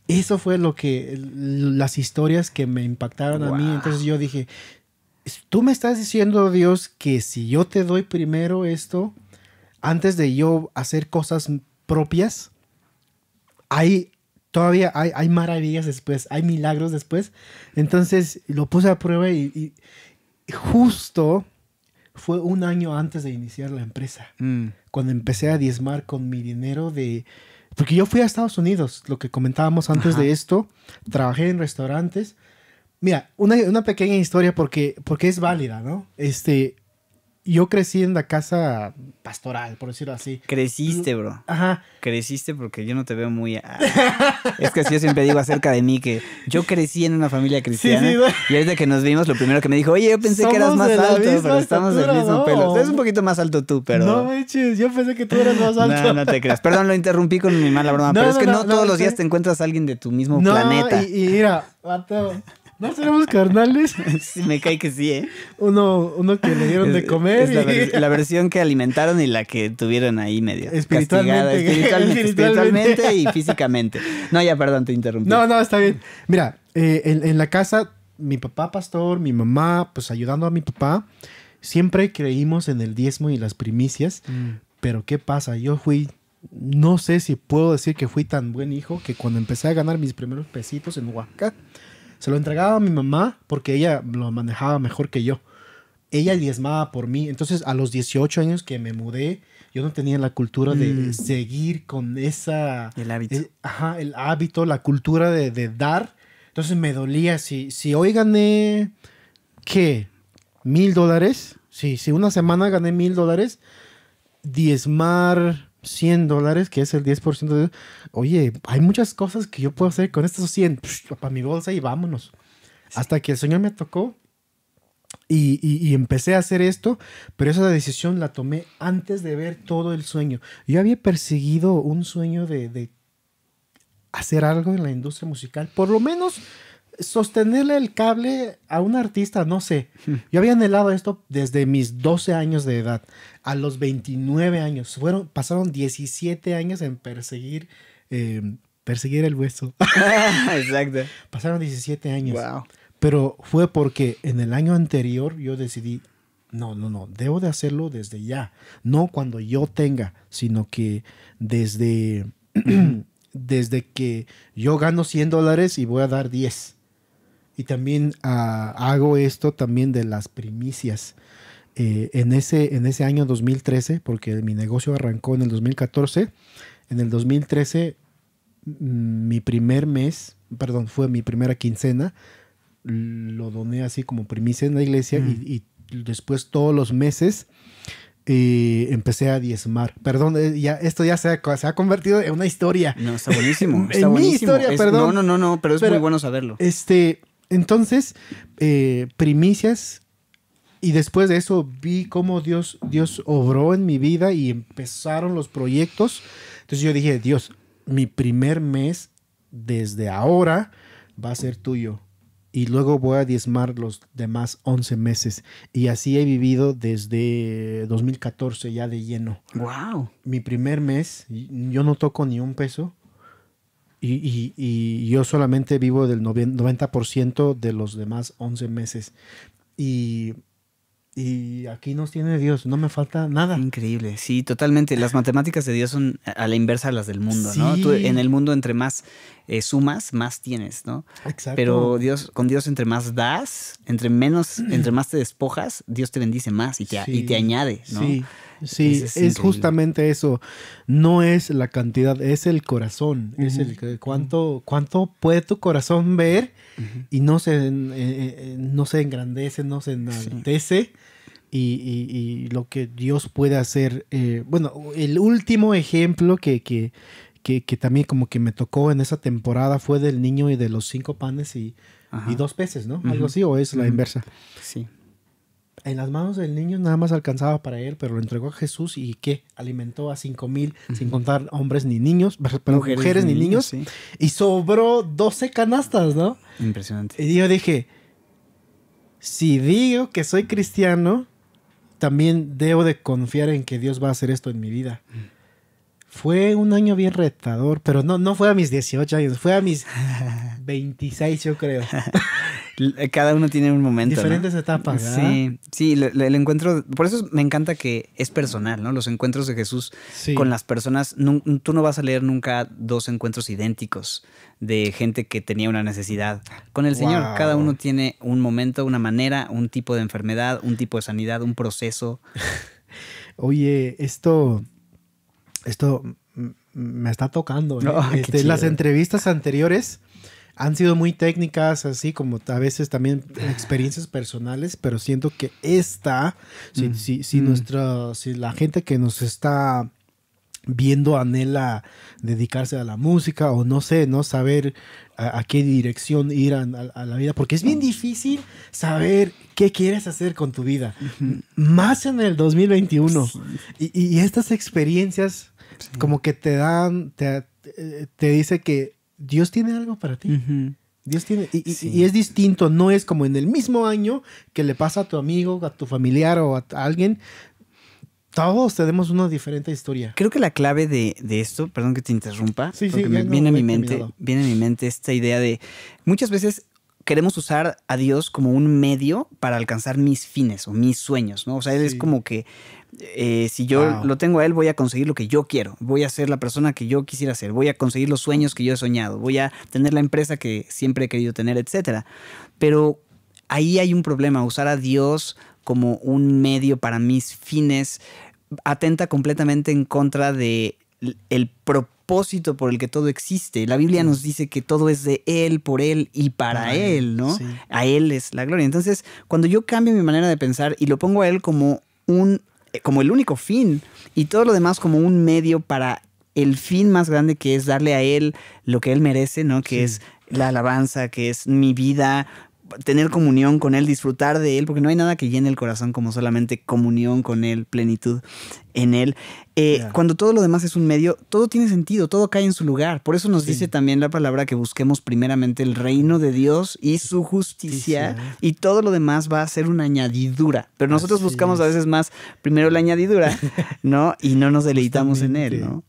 eso fue lo que, las historias que me impactaron a mí. Entonces yo dije, tú me estás diciendo, Dios, que si yo te doy primero esto, antes de yo hacer cosas propias, hay todavía hay, maravillas después, hay milagros después. Entonces lo puse a prueba y, justo fue un año antes de iniciar la empresa, mm. cuando empecé a diezmar con mi dinero de... Porque yo fui a Estados Unidos, lo que comentábamos antes de esto, trabajé en restaurantes. Mira, una, una pequeña historia porque, porque es válida, ¿no? Este, yo crecí en la casa pastoral, por decirlo así. Creciste, bro. Ajá. Creciste porque yo no te veo muy... Ah, es que yo siempre digo acerca de mí que yo crecí en una familia cristiana. Sí, sí, y desde que nos vimos, lo primero que me dijo, oye, yo pensé que eras más alto, pero estamos del mismo pelo. Es un poquito más alto tú, pero... No, biches, yo pensé que tú eras más alto. no, no te creas. Perdón, lo interrumpí con mi mala broma, pero es que no, todos los días te encuentras a alguien de tu mismo planeta. Y, y mira, ¿No seremos carnales? me cae que sí, ¿eh? Uno, uno que le dieron de comer. Es, la, versión que alimentaron y la que tuvieron ahí medio. Espiritualmente. Espiritualmente, y físicamente. No, ya, perdón, te interrumpí. No, no, está bien. Mira, eh, en, la casa, mi papá pastor, mi mamá, pues ayudando a mi papá, siempre creímos en el diezmo y las primicias. Mm. Pero ¿qué pasa? Yo fui no sé si puedo decir que fui tan buen hijo que cuando empecé a ganar mis primeros pesitos en Oaxaca, se lo entregaba a mi mamá porque ella lo manejaba mejor que yo. Ella diezmaba por mí. Entonces, a los 18 años que me mudé, yo no tenía la cultura de mm. seguir con esa... El hábito. Eh, ajá, el hábito, la cultura de, dar. Entonces me dolía. Si, si hoy gané, ¿qué? ¿Mil dólares? Sí, si una semana gané mil dólares, diezmar 100 dólares, que es el 10% de... Oye, hay muchas cosas que yo puedo hacer con estos 100 para mi bolsa y vámonos. Hasta que el sueño me tocó y, empecé a hacer esto, pero esa decisión la tomé antes de ver todo el sueño. Yo había perseguido un sueño de, de hacer algo en la industria musical, por lo menos sostenerle el cable a un artista, no sé. Hmm. Yo había anhelado esto desde mis 12 años de edad a los 29 años. Fueron, pasaron 17 años en perseguir, em, perseguir el hueso. Exacto. Pasaron 17 años. Pero fue porque en el año anterior yo decidí, no, no, no, debo de hacerlo desde ya. No cuando yo tenga, sino que desde, desde que yo gano 100 dólares y voy a dar 10. Y también ah, hago esto también de las primicias. Eh, en, ese, en ese año 2013, porque mi negocio arrancó en el 2014, en el 2013 mm, mi primer mes, perdón, fue mi primera quincena, lo doné así como primicia en la iglesia y, mm. después todos los meses eh, empecé a diezmar. Perdón, eh, ya, esto ya se ha, se ha convertido en una historia. No, está buenísimo. en mi historia, perdón. No, no, no, no, pero es muy bueno saberlo. Este, entonces, primicias y después de eso vi cómo Dios, Dios obró en mi vida y empezaron los proyectos. Entonces yo dije, Dios, mi primer mes desde ahora va a ser tuyo. Y luego voy a diezmar los demás 11 meses. Y así he vivido desde 2014 ya de lleno. ¡Wow! Mi primer mes, yo no toco ni un peso. Y, y, y yo solamente vivo del 90% de los demás 11 meses. Y y aquí nos tiene Dios, no me falta nada. Increíble, sí, totalmente. Las matemáticas de Dios son a la inversa de las del mundo, ¿no? Tú, en el mundo entre más eh, sumas, más tienes, ¿no? Exacto. Pero Dios, con Dios entre más das, entre menos, entre más te despojas, Dios te bendice más y te, y te añade, ¿no? Sí. Sí, es, justamente eso. No es la cantidad, es el corazón. Es el cuánto, cuánto puede tu corazón ver y no se, eh, eh, no se engrandece, no se enaltece. Y, lo que Dios puede hacer. Eh, bueno, el último ejemplo que, también como que me tocó en esa temporada fue del niño y de los cinco panes y, dos peces, ¿no? Algo así, o es la inversa. Sí. En las manos del niño nada más alcanzaba para él, pero lo entregó a Jesús y ¿qué? Alimentó a cinco mil, sin contar hombres ni niños, mujeres, ni, niños. Y sobró 12 canastas, ¿no? Impresionante. Y yo dije, si digo que soy cristiano, también debo de confiar en que Dios va a hacer esto en mi vida. Fue un año bien retador, pero no, no fue a mis 18 años, fue a mis 26, yo creo. Eh, cada uno tiene un momento. Diferentes etapas. Sí, sí, el, encuentro, por eso me encanta que es personal, ¿no? Los encuentros de Jesús con las personas, tú no vas a leer nunca dos encuentros idénticos de gente que tenía una necesidad. Con el Señor, cada uno tiene un momento, una manera, un tipo de enfermedad, un tipo de sanidad, un proceso. Oye, esto, esto me está tocando. En ¿eh? este, las entrevistas anteriores han sido muy técnicas, así como a veces también experiencias personales, pero siento que esta, si, mm. si, mm. si la gente que nos está viendo anhela dedicarse a la música o no sé, no saber a, qué dirección ir a, la vida, porque es bien difícil saber qué quieres hacer con tu vida, más en el 2021. Y, estas experiencias como que te dan, te, eh, te dice que Dios tiene algo para ti. Dios tiene, y, es distinto, no es como en el mismo año que le pasa a tu amigo, a tu familiar o a, alguien. Todos tenemos una diferente historia. Creo que la clave de, esto, perdón que te interrumpa, porque viene, a mi mente, viene a mi mente esta idea de muchas veces queremos usar a Dios como un medio para alcanzar mis fines o mis sueños, ¿no? O sea, es como que eh, si yo lo tengo a Él, voy a conseguir lo que yo quiero, voy a ser la persona que yo quisiera ser, voy a conseguir los sueños que yo he soñado, voy a tener la empresa que siempre he querido tener, etc. Pero ahí hay un problema, usar a Dios como un medio para mis fines atenta completamente en contra de el propósito propósito por el que todo existe. La Biblia nos dice que todo es de Él, por Él y para Él, ¿no? A Él es la gloria. Entonces, cuando yo cambio mi manera de pensar y lo pongo a Él como un eh, como el único fin y todo lo demás como un medio para el fin más grande que es darle a Él lo que Él merece, ¿no? Que es la alabanza, que es mi vida, tener comunión con Él, disfrutar de Él, porque no hay nada que llene el corazón como solamente comunión con Él, plenitud en Él. Eh, cuando todo lo demás es un medio, todo tiene sentido, todo cae en su lugar. Por eso nos dice también la palabra que busquemos primeramente el reino de Dios y su justicia, y todo lo demás va a ser una añadidura. Pero nosotros buscamos a veces más primero la añadidura, ¿no? Y no nos deleitamos en Él, ¿no?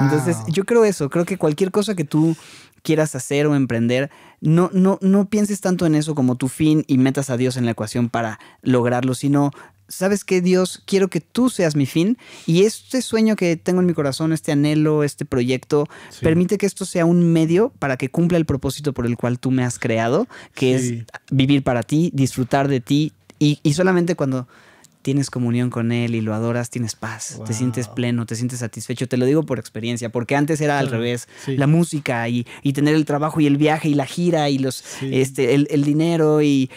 Entonces, yo creo eso, creo que cualquier cosa que tú quieras hacer o emprender, no, no, no pienses tanto en eso como tu fin y metas a Dios en la ecuación para lograrlo, sino ¿sabes que Dios? Quiero que tú seas mi fin y este sueño que tengo en mi corazón, este anhelo, este proyecto, permite que esto sea un medio para que cumpla el propósito por el cual tú me has creado, que es vivir para ti, disfrutar de ti y, y solamente cuando tienes comunión con Él y lo adoras, tienes paz, te sientes pleno, te sientes satisfecho. Te lo digo por experiencia, porque antes era al revés. La música y, tener el trabajo y el viaje y la gira y los, este, el, dinero y,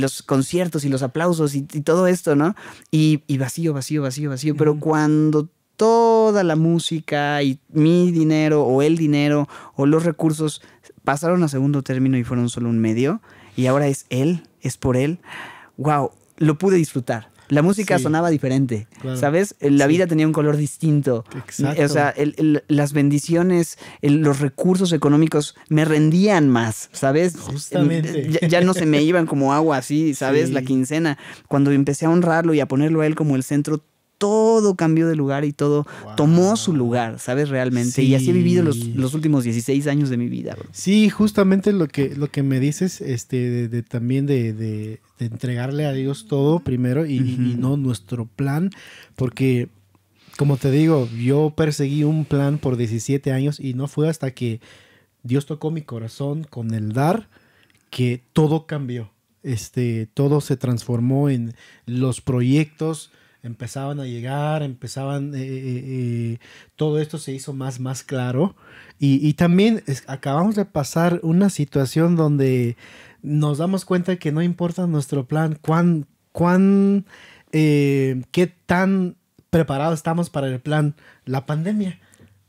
los conciertos y los aplausos y, todo esto, ¿no? Y, vacío, vacío, vacío, vacío. Pero cuando toda la música y mi dinero o el dinero o los recursos pasaron a segundo término y fueron solo un medio y ahora es él, es por él. Wow, lo pude disfrutar. La música sonaba diferente, ¿sabes? Eh, la vida tenía un color distinto. O sea, las bendiciones, los recursos económicos me rendían más, ¿sabes? Justamente. Ya, no se me iban como agua así, ¿sabes? La quincena. Cuando empecé a honrarlo y a ponerlo a él como el centro todo cambió de lugar y todo tomó su lugar, ¿sabes? Realmente. Y así he vivido los, últimos 16 años de mi vida. Sí, justamente lo que, lo que me dices, este, de, también de, entregarle a Dios todo primero y, no nuestro plan, porque como te digo, yo perseguí un plan por 17 años y no fue hasta que Dios tocó mi corazón con el dar que todo cambió. Este, todo se transformó en los proyectos, empezaban a llegar, empezaban, eh, eh, eh, todo esto se hizo más, más claro. Y, y también acabamos de pasar una situación donde nos damos cuenta que no importa nuestro plan, cuán, cuán, qué tan preparados estamos para el plan, la pandemia.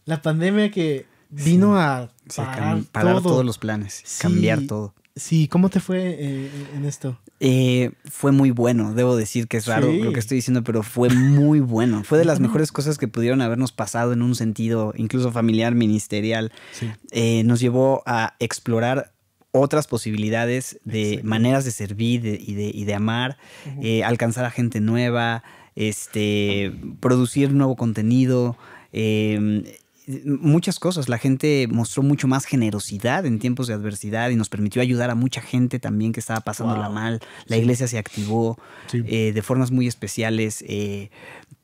La pandemia que vino a parar, todos los planes, cambiar todo. Sí, ¿cómo te fue eh, eh, en esto? Eh, fue muy bueno, debo decir que es raro lo que estoy diciendo, pero fue muy bueno. Fue de las mejores cosas que pudieron habernos pasado en un sentido incluso familiar, ministerial. nos llevó a explorar otras posibilidades de maneras de servir y, de, amar, alcanzar a gente nueva, este, producir nuevo contenido. Eh, muchas cosas. La gente mostró mucho más generosidad en tiempos de adversidad y nos permitió ayudar a mucha gente también que estaba pasándola mal. La iglesia se activó eh, de formas muy especiales. Eh,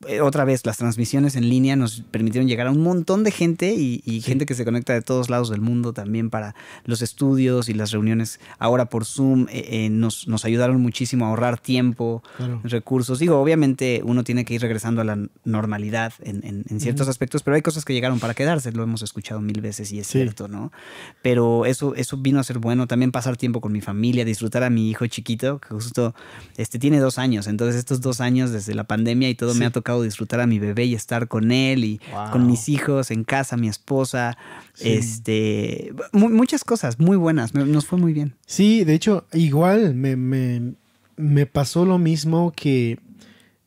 eh, otra vez, las transmisiones en línea nos permitieron llegar a un montón de gente y, gente que se conecta de todos lados del mundo también para los estudios y las reuniones ahora por Zoom. Eh, eh, nos, ayudaron muchísimo a ahorrar tiempo, recursos. Digo, obviamente uno tiene que ir regresando a la normalidad en, ciertos aspectos, pero hay cosas que llegaron para quedarse, lo hemos escuchado mil veces y es cierto, ¿no? Pero eso, eso vino a ser bueno, también pasar tiempo con mi familia, disfrutar a mi hijo chiquito, que justo este, tiene dos años, entonces estos dos años desde la pandemia y todo me ha tocado disfrutar a mi bebé y estar con él y con mis hijos en casa, mi esposa, este, muchas cosas muy buenas, nos fue muy bien. Sí, de hecho, igual me, pasó lo mismo que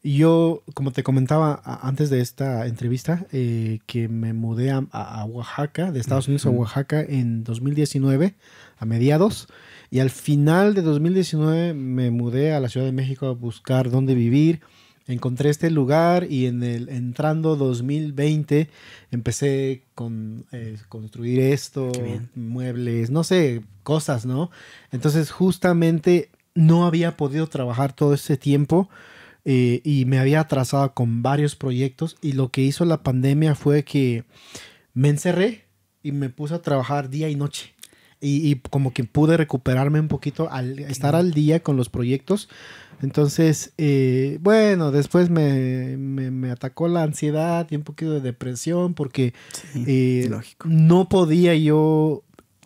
yo, como te comentaba antes de esta entrevista, eh, que me mudé a, Oaxaca, de Estados Unidos a Oaxaca en 2019, a mediados, y al final de 2019 me mudé a la Ciudad de México a buscar dónde vivir encontré este lugar y en el entrando 2020 empecé con eh, construir esto, muebles, no sé, cosas, ¿no? Entonces justamente no había podido trabajar todo ese tiempo eh, y me había atrasado con varios proyectos y lo que hizo la pandemia fue que me encerré y me puse a trabajar día y noche. Y, y como que pude recuperarme un poquito al estar al día con los proyectos entonces, eh, bueno, después me, atacó la ansiedad y un poquito de depresión porque eh, no podía yo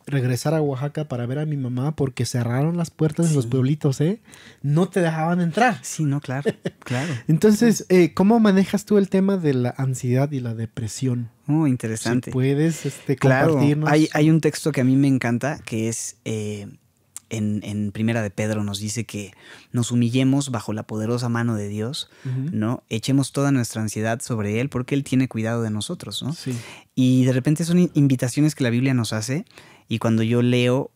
regresar a Oaxaca para ver a mi mamá porque cerraron las puertas de los pueblitos, ¿eh? No te dejaban entrar. Sí, no, claro, claro. Entonces, eh, ¿cómo manejas tú el tema de la ansiedad y la depresión? Oh, interesante. Si puedes este, claro. Hay, un texto que a mí me encanta que es en, Primera de Pedro nos dice que nos humillemos bajo la poderosa mano de Dios, ¿no? Echemos toda nuestra ansiedad sobre Él porque Él tiene cuidado de nosotros, ¿no? Sí. Y de repente son invitaciones que la Biblia nos hace y cuando yo leo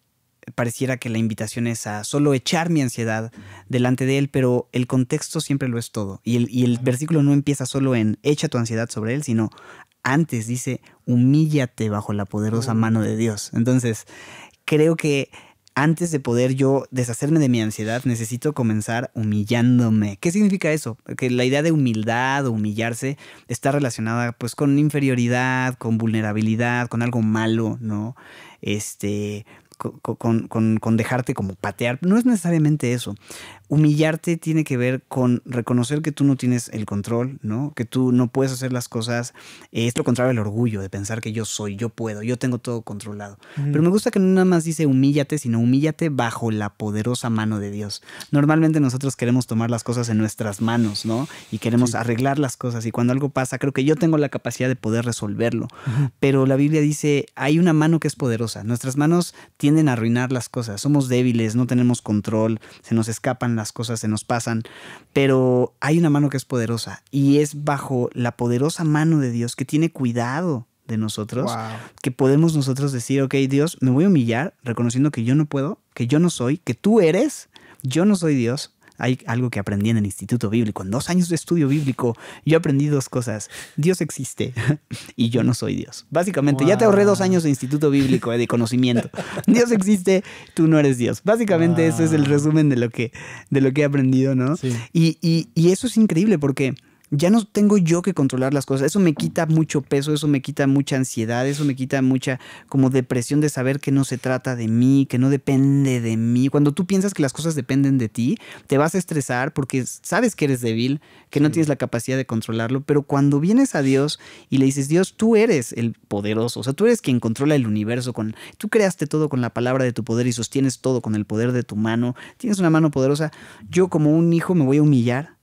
pareciera que la invitación es a solo echar mi ansiedad delante de él, pero el contexto siempre lo es todo. Y el, y el versículo no empieza solo en echa tu ansiedad sobre él, sino antes dice humíllate bajo la poderosa mano de Dios. Entonces, creo que antes de poder yo deshacerme de mi ansiedad, necesito comenzar humillándome. ¿Qué significa eso? Que la idea de humildad o humillarse está relacionada pues con inferioridad, con vulnerabilidad, con algo malo, ¿no? Este, con, dejarte como patear. No es necesariamente eso. Humillarte tiene que ver con reconocer que tú no tienes el control, ¿no? Que tú no puedes hacer las cosas. esto eh, es lo contrario orgullo, de pensar que yo soy, yo puedo, yo tengo todo controlado. Pero me gusta que no nada más dice humíllate, sino humíllate bajo la poderosa mano de Dios. Normalmente nosotros queremos tomar las cosas en nuestras manos, ¿no? Y queremos arreglar las cosas. Y cuando algo pasa, creo que yo tengo la capacidad de poder resolverlo. Pero la Biblia dice, hay una mano que es poderosa. Nuestras manos tienen tienden a arruinar las cosas. Somos débiles, no tenemos control, se nos escapan las cosas, se nos pasan. Pero hay una mano que es poderosa y es bajo la poderosa mano de Dios que tiene cuidado de nosotros, que podemos nosotros decir, ok, Dios, me voy a humillar reconociendo que yo no puedo, que yo no soy, que tú eres, yo no soy Dios, hay algo que aprendí en el Instituto Bíblico. En dos años de estudio bíblico, yo aprendí dos cosas. Dios existe y yo no soy Dios. Básicamente, ya te ahorré dos años de Instituto Bíblico, eh, de conocimiento. Dios existe, tú no eres Dios. Básicamente, eso es el resumen de lo que, de lo que he aprendido, ¿no? Y, y, y eso es increíble porque ya no tengo yo que controlar las cosas. Eso me quita mucho peso, eso me quita mucha ansiedad, eso me quita mucha como depresión de saber que no se trata de mí, que no depende de mí. Cuando tú piensas que las cosas dependen de ti, te vas a estresar porque sabes que eres débil, que no tienes la capacidad de controlarlo, pero cuando vienes a Dios y le dices, Dios, tú eres el poderoso, o sea, tú eres quien controla el universo, tú creaste todo con la palabra de tu poder y sostienes todo con el poder de tu mano, tienes una mano poderosa, yo como un hijo me voy a humillar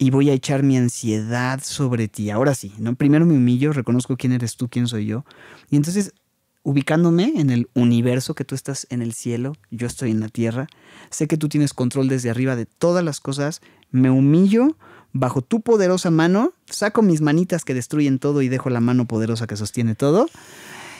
y voy a echar mi ansiedad sobre ti. Ahora sí, ¿no? Primero me humillo, reconozco quién eres tú, quién soy yo. Y entonces, ubicándome en el universo que tú estás en el cielo, yo estoy en la tierra, sé que tú tienes control desde arriba de todas las cosas, me humillo bajo tu poderosa mano, saco mis manitas que destruyen todo y dejo la mano poderosa que sostiene todo.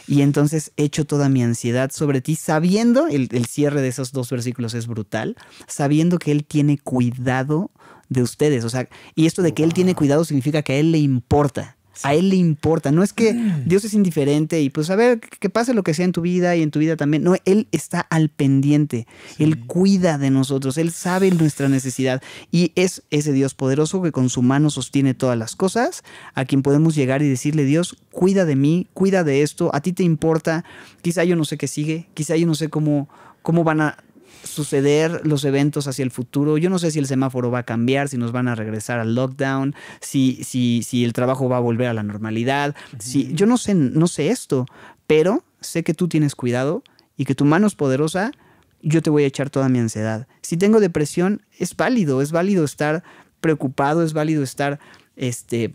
Y entonces echo toda mi ansiedad sobre ti, sabiendo, el, el, cierre de esos dos versículos es brutal, sabiendo que Él tiene cuidado de ustedes. O sea, y esto de que Él tiene cuidado significa que a Él le importa. A Él le importa. No es que mm. Dios es indiferente y pues a ver, que pase lo que sea en tu vida y en tu vida también. No, Él está al pendiente. Él cuida de nosotros. Él sabe nuestra necesidad. Y es ese Dios poderoso que con su mano sostiene todas las cosas, a quien podemos llegar y decirle, Dios, cuida de mí, cuida de esto, a ti te importa. Quizá yo no sé qué sigue, quizá yo no sé cómo, cómo van a suceder los eventos hacia el futuro. Yo no sé si el semáforo va a cambiar, si nos van a regresar al lockdown, si, si el trabajo va a volver a la normalidad. si, yo no sé, no sé esto, pero sé que tú tienes cuidado y que tu mano es poderosa. Yo te voy a echar toda mi ansiedad. Si tengo depresión, es válido, es válido estar preocupado, es válido estar este,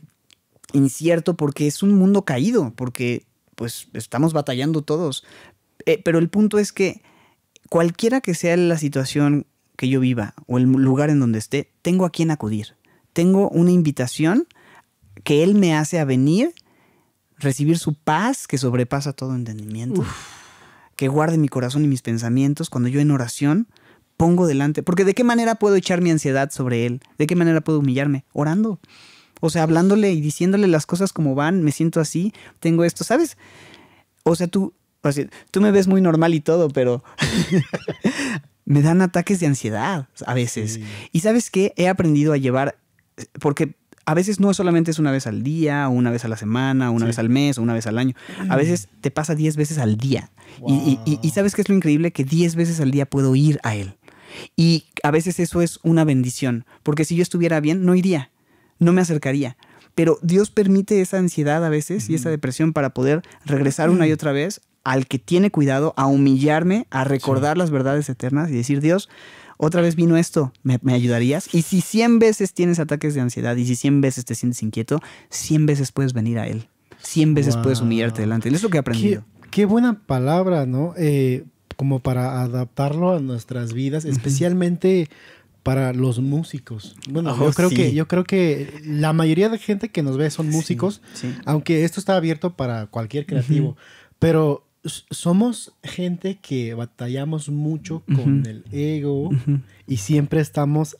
incierto porque es un mundo caído, porque pues estamos batallando todos. Eh, pero el punto es que cualquiera que sea la situación que yo viva o el lugar en donde esté, tengo a quien acudir. Tengo una invitación que Él me hace a venir, recibir su paz que sobrepasa todo entendimiento, que guarde mi corazón y mis pensamientos cuando yo en oración pongo delante, porque de qué manera puedo echar mi ansiedad sobre Él, de qué manera puedo humillarme, orando. O sea, hablándole y diciéndole las cosas como van, me siento así, tengo esto, ¿sabes? O sea, tú tú me ves muy normal y todo, pero me dan ataques de ansiedad a veces. Y sabes qué? He aprendido a llevar, porque a veces no solamente es una vez al día, o una vez a la semana, una vez al mes, o una vez al año. A veces te pasa diez veces al día. Y, sabes qué es lo increíble? Que diez veces al día puedo ir a él. Y a veces eso es una bendición, porque si yo estuviera bien, no iría, no me acercaría. Pero Dios permite esa ansiedad a veces y esa depresión para poder regresar una y otra vez al que tiene cuidado, a humillarme, a recordar las verdades eternas y decir, Dios, otra vez vino esto, ¿me, ayudarías? Y si 100 veces tienes ataques de ansiedad y si 100 veces te sientes inquieto, 100 veces puedes venir a Él. 100 veces puedes humillarte delante. Es lo que he aprendido. Qué, buena palabra, ¿no? Eh, como para adaptarlo a nuestras vidas, especialmente para los músicos. Bueno, oh, yo, creo que, yo creo que la mayoría de gente que nos ve son músicos, aunque esto está abierto para cualquier creativo. Pero somos gente que batallamos mucho con el ego y siempre estamos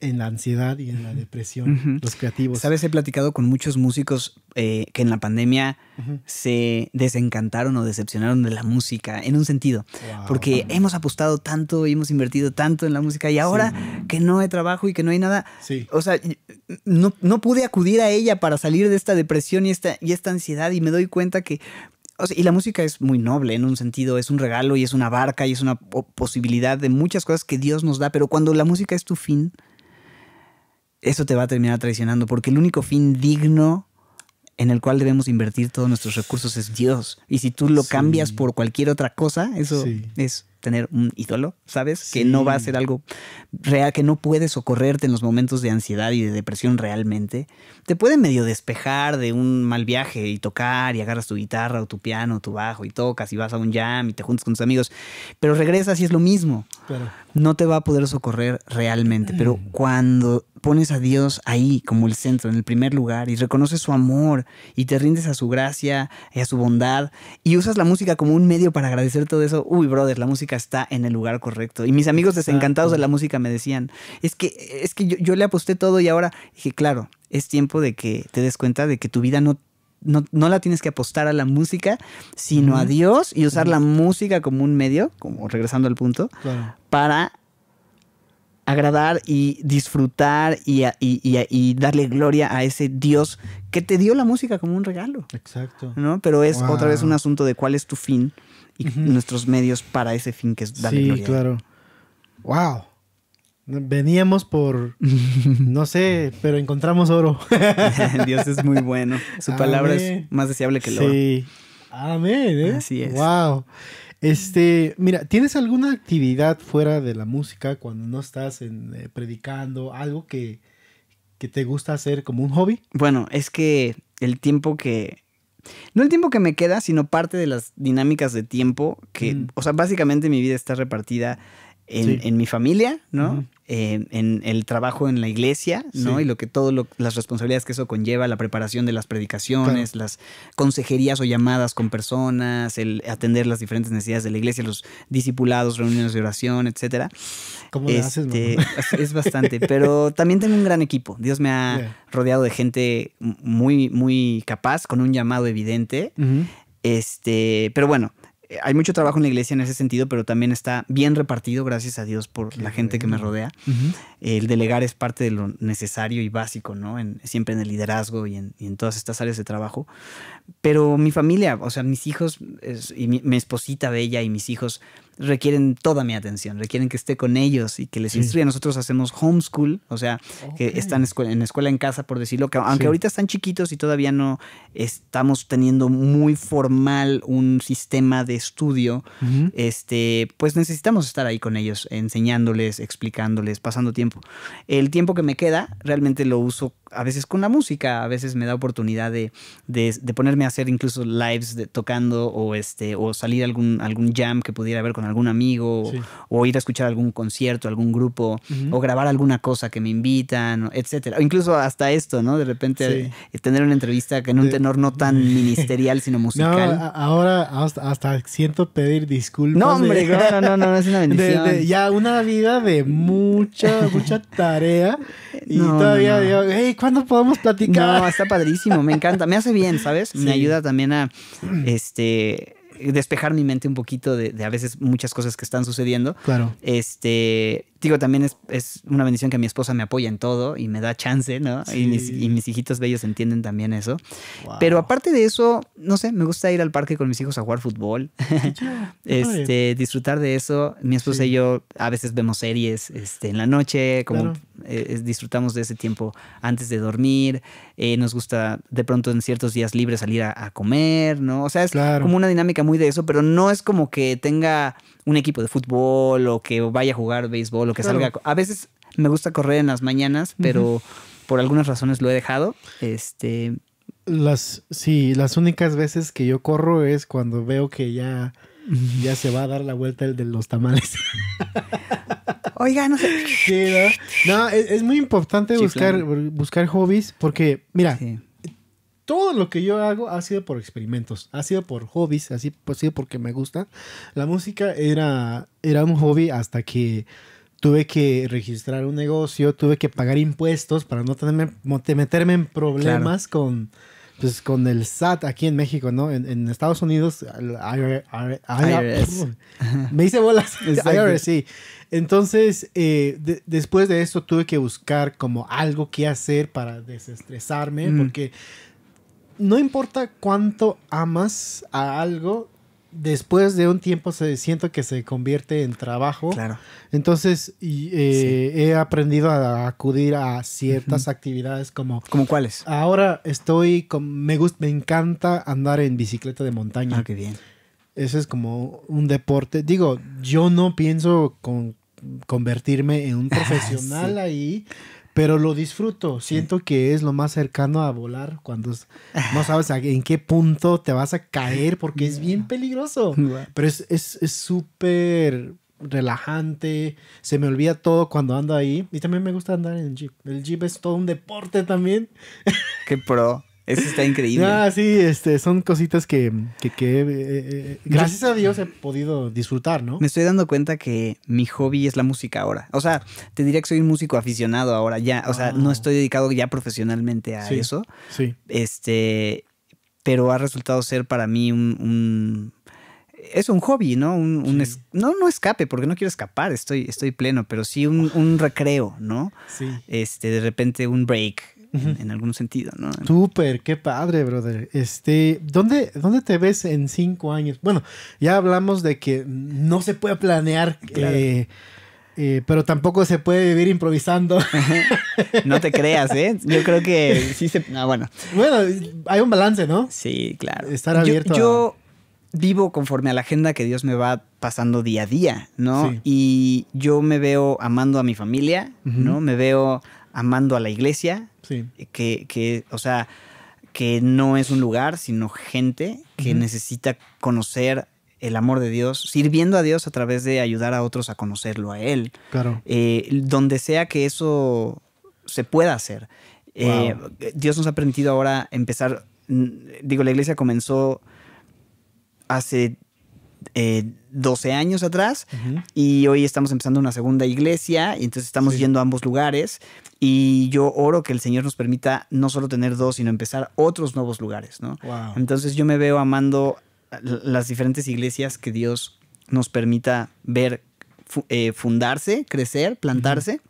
en la ansiedad y en la depresión, los creativos. Sabes, he platicado con muchos músicos eh, que en la pandemia se desencantaron o decepcionaron de la música, en un sentido, porque hemos apostado tanto y hemos invertido tanto en la música y ahora que no hay trabajo y que no hay nada, o sea, no, pude acudir a ella para salir de esta depresión y esta, y esta ansiedad y me doy cuenta que y la música es muy noble en un sentido, es un regalo y es una barca y es una posibilidad de muchas cosas que Dios nos da, pero cuando la música es tu fin, eso te va a terminar traicionando, porque el único fin digno en el cual debemos invertir todos nuestros recursos es Dios. Y si tú lo cambias por cualquier otra cosa, eso es tener un ídolo, ¿sabes? Que no va a ser algo real, que no puedes socorrerte en los momentos de ansiedad y de depresión realmente. Te puede medio despejar de un mal viaje y tocar y agarras tu guitarra o tu piano o tu bajo y tocas y vas a un jam y te juntas con tus amigos, pero regresas y es lo mismo. No te va a poder socorrer realmente, pero mm. cuando pones a Dios ahí como el centro, en el primer lugar, y reconoces su amor, y te rindes a su gracia, y a su bondad, y usas la música como un medio para agradecer todo eso, uy, brother, la música está en el lugar correcto. Y mis amigos desencantados de la música me decían, es que, es que yo, le aposté todo y ahora dije, claro, es tiempo de que te des cuenta de que tu vida no... No, la tienes que apostar a la música, sino a Dios y usar la música como un medio, como regresando al punto, para agradar y disfrutar y, darle gloria a ese Dios que te dio la música como un regalo. Exacto. ¿no? Pero es otra vez un asunto de cuál es tu fin y nuestros medios para ese fin que es darle gloria. Sí, claro. ¡Wow! Veníamos por, no sé, pero encontramos oro. Dios es muy bueno. Su palabra es más deseable que el oro. Sí. Amén. ¿eh? Así es. Wow. Este, mira, ¿tienes alguna actividad fuera de la música cuando no estás eh, predicando? ¿Algo que, te gusta hacer como un hobby? Bueno, es que el tiempo que, no el tiempo que me queda, sino parte de las dinámicas de tiempo que, mm. o sea, básicamente mi vida está repartida en, mi familia, ¿no? Eh, en el trabajo en la iglesia, ¿no? Y lo que todas las responsabilidades que eso conlleva, la preparación de las predicaciones, las consejerías o llamadas con personas, el atender las diferentes necesidades de la iglesia, los discipulados, reuniones de oración, etcétera. ¿Cómo haces, este, Es bastante, pero también tengo un gran equipo. Dios me ha rodeado de gente muy, muy capaz, con un llamado evidente. Este, pero bueno, eh, hay mucho trabajo en la iglesia en ese sentido, pero también está bien repartido, gracias a Dios, por la gente que me rodea. El delegar es parte de lo necesario y básico, ¿no? En, siempre en el liderazgo y en, todas estas áreas de trabajo. Pero mi familia, o sea, mis hijos y mi, mi esposita ella y mis hijos requieren toda mi atención, requieren que esté con ellos y que les instruya. Nosotros hacemos homeschool, o sea, que están en escuela en casa, por decirlo, que aunque ahorita están chiquitos y todavía no estamos teniendo muy formal un sistema de estudio, este, pues necesitamos estar ahí con ellos, enseñándoles, explicándoles, pasando tiempo. El tiempo que me queda realmente lo uso a veces con la música, a veces me da oportunidad de, de, ponerme a hacer incluso lives de, tocando o, este, o salir algún, algún jam que pudiera ver con algún amigo o, ir a escuchar algún concierto, algún grupo o grabar alguna cosa que me invitan, etcétera. O incluso hasta esto, ¿no? De repente eh, tener una entrevista que en un tenor no tan ministerial, sino musical. No, ahora hasta, siento pedir disculpas. No, hombre, no, no, no, es una bendición. ya una vida de mucha, mucha tarea y todavía digo, hey, ¿cuándo podemos platicar? No, está padrísimo, me encanta, me hace bien, ¿sabes? Me ayuda también a este despejar mi mente un poquito de, de, a veces muchas cosas que están sucediendo. Claro. Este, digo, también es, es, una bendición que mi esposa me apoya en todo y me da chance, ¿no? Y, mis, y, mis, hijitos bellos entienden también eso. Pero aparte de eso, no sé, me gusta ir al parque con mis hijos a jugar fútbol, ah, este, disfrutar de eso. Mi esposa y yo a veces vemos series este, en la noche, como eh, disfrutamos de ese tiempo antes de dormir. Eh, nos gusta de pronto en ciertos días libres salir a, comer, ¿no? O sea, es como una dinámica muy de eso, pero no es como que tenga un equipo de fútbol o que vaya a jugar béisbol lo que salga. A veces me gusta correr en las mañanas, pero por algunas razones lo he dejado. Este. Las, sí, las únicas veces que yo corro es cuando veo que ya, ya se va a dar la vuelta el de los tamales. Oiga, no sé. ¿no? es, muy importante buscar, buscar hobbies porque, mira, todo lo que yo hago ha sido por experimentos, ha sido por hobbies, así pues, ha sido porque me gusta. La música era, era un hobby hasta que tuve que registrar un negocio, tuve que pagar impuestos para no tenerme, meterme en problemas con, pues, con el SAT aquí en México, ¿no? En, Estados Unidos, me hice bolas. sí. Entonces, eh, después de esto tuve que buscar como algo que hacer para desestresarme, mm. porque no importa cuánto amas a algo, después de un tiempo se, siento que se convierte en trabajo. Claro. Entonces eh, he aprendido a acudir a ciertas actividades como... ¿Cómo cuáles? Ahora estoy con... Me, me encanta andar en bicicleta de montaña. Ah, qué bien. Ese es como un deporte. Digo, yo no pienso con convertirme en un ah, profesional ahí, pero lo disfruto. Siento que es lo más cercano a volar cuando no sabes en qué punto te vas a caer porque es bien peligroso. Pero es súper relajante, se me olvida todo cuando ando ahí. Y también me gusta andar en el jeep. El jeep es todo un deporte también. Qué pro. Eso está increíble. Ah, sí, este, son cositas que, eh, eh, gracias a Dios he podido disfrutar, ¿no? Me estoy dando cuenta que mi hobby es la música ahora. O sea, te diría que soy un músico aficionado ahora ya. O sea, no ah. estoy dedicado ya profesionalmente a eso. Sí. Este, pero ha resultado ser para mí un, un es un hobby, ¿no? Un, no, no escape, porque no quiero escapar, estoy, estoy pleno, pero sí un, un recreo, ¿no? Sí. Este, de repente un break, en, algún sentido, ¿no? Súper, qué padre, brother. Este, ¿dónde, ¿dónde te ves en cinco años? Bueno, ya hablamos de que no se puede planear eh, eh, pero tampoco se puede vivir improvisando. no te creas, ¿eh? Yo creo que sí se... Ah, bueno. Bueno, hay un balance, ¿no? Sí, claro. Estar abierto. Yo, vivo conforme a la agenda que Dios me va pasando día a día, ¿no? Y yo me veo amando a mi familia, ¿no? Me veo amando a la iglesia, eh, que, o sea, que no es un lugar, sino gente que necesita conocer el amor de Dios, sirviendo a Dios a través de ayudar a otros a conocerlo a Él. Claro. Eh, donde sea que eso se pueda hacer. Eh, Dios nos ha permitido ahora empezar, digo, la iglesia comenzó hace 12 años atrás y hoy estamos empezando una segunda iglesia y entonces estamos yendo a ambos lugares y yo oro que el Señor nos permita no solo tener dos, sino empezar otros nuevos lugares, ¿no? Entonces yo me veo amando las diferentes iglesias que Dios nos permita ver, eh, fundarse, crecer, plantarse.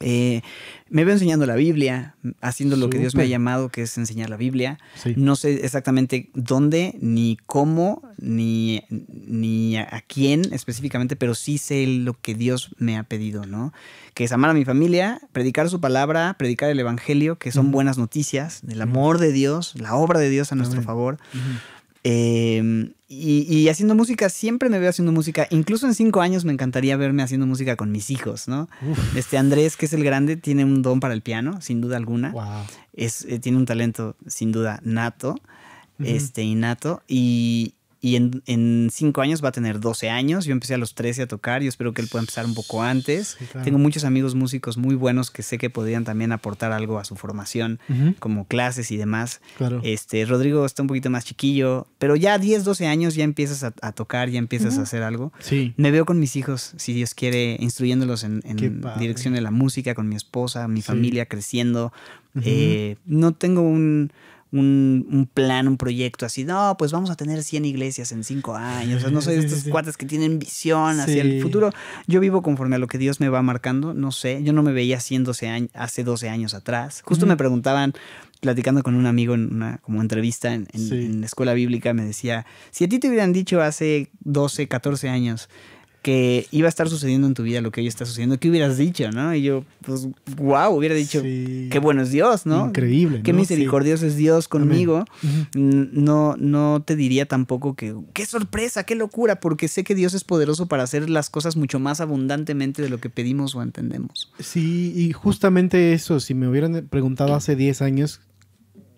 Eh, me veo enseñando la Biblia, haciendo lo que Dios me ha llamado, que es enseñar la Biblia. No sé exactamente dónde, ni cómo, ni, a quién específicamente, pero sí sé lo que Dios me ha pedido, ¿no? Que es amar a mi familia, predicar su palabra, predicar el Evangelio, que son buenas noticias, del amor de Dios, la obra de Dios a nuestro favor. eh, y, haciendo música, siempre me veo haciendo música. Incluso en cinco años me encantaría verme haciendo música con mis hijos, ¿no? Este Andrés, que es el grande, tiene un don para el piano, sin duda alguna. Es, eh, tiene un talento, sin duda, nato, este, innato. Y, y en, cinco años va a tener 12 años. Yo empecé a los 13 a tocar. y espero que él pueda empezar un poco antes. Tengo muchos amigos músicos muy buenos que sé que podrían también aportar algo a su formación, como clases y demás. Este, Rodrigo está un poquito más chiquillo, pero ya a 10, 12 años ya empiezas a, tocar, ya empiezas a hacer algo. Me veo con mis hijos, si Dios quiere, instruyéndolos en, dirección de la música, con mi esposa, mi familia creciendo. Eh, no tengo un un, plan, un proyecto así, no, pues vamos a tener 100 iglesias en 5 años. no soy de estos cuates que tienen visión hacia el futuro. Yo vivo conforme a lo que Dios me va marcando, no sé, yo no me veía haciéndose hace 12 años atrás. Justo me preguntaban, platicando con un amigo en una como entrevista en, en la escuela bíblica, me decía, si a ti te hubieran dicho hace 12, 14 años, que iba a estar sucediendo en tu vida lo que hoy está sucediendo, ¿qué hubieras dicho, no? Y yo, pues, wow, hubiera dicho, qué bueno es Dios, ¿no? Increíble. Qué misericordioso es Dios conmigo. No, no te diría tampoco que, qué sorpresa, qué locura, porque sé que Dios es poderoso para hacer las cosas mucho más abundantemente de lo que pedimos o entendemos. Sí, y justamente eso, si me hubieran preguntado hace 10 años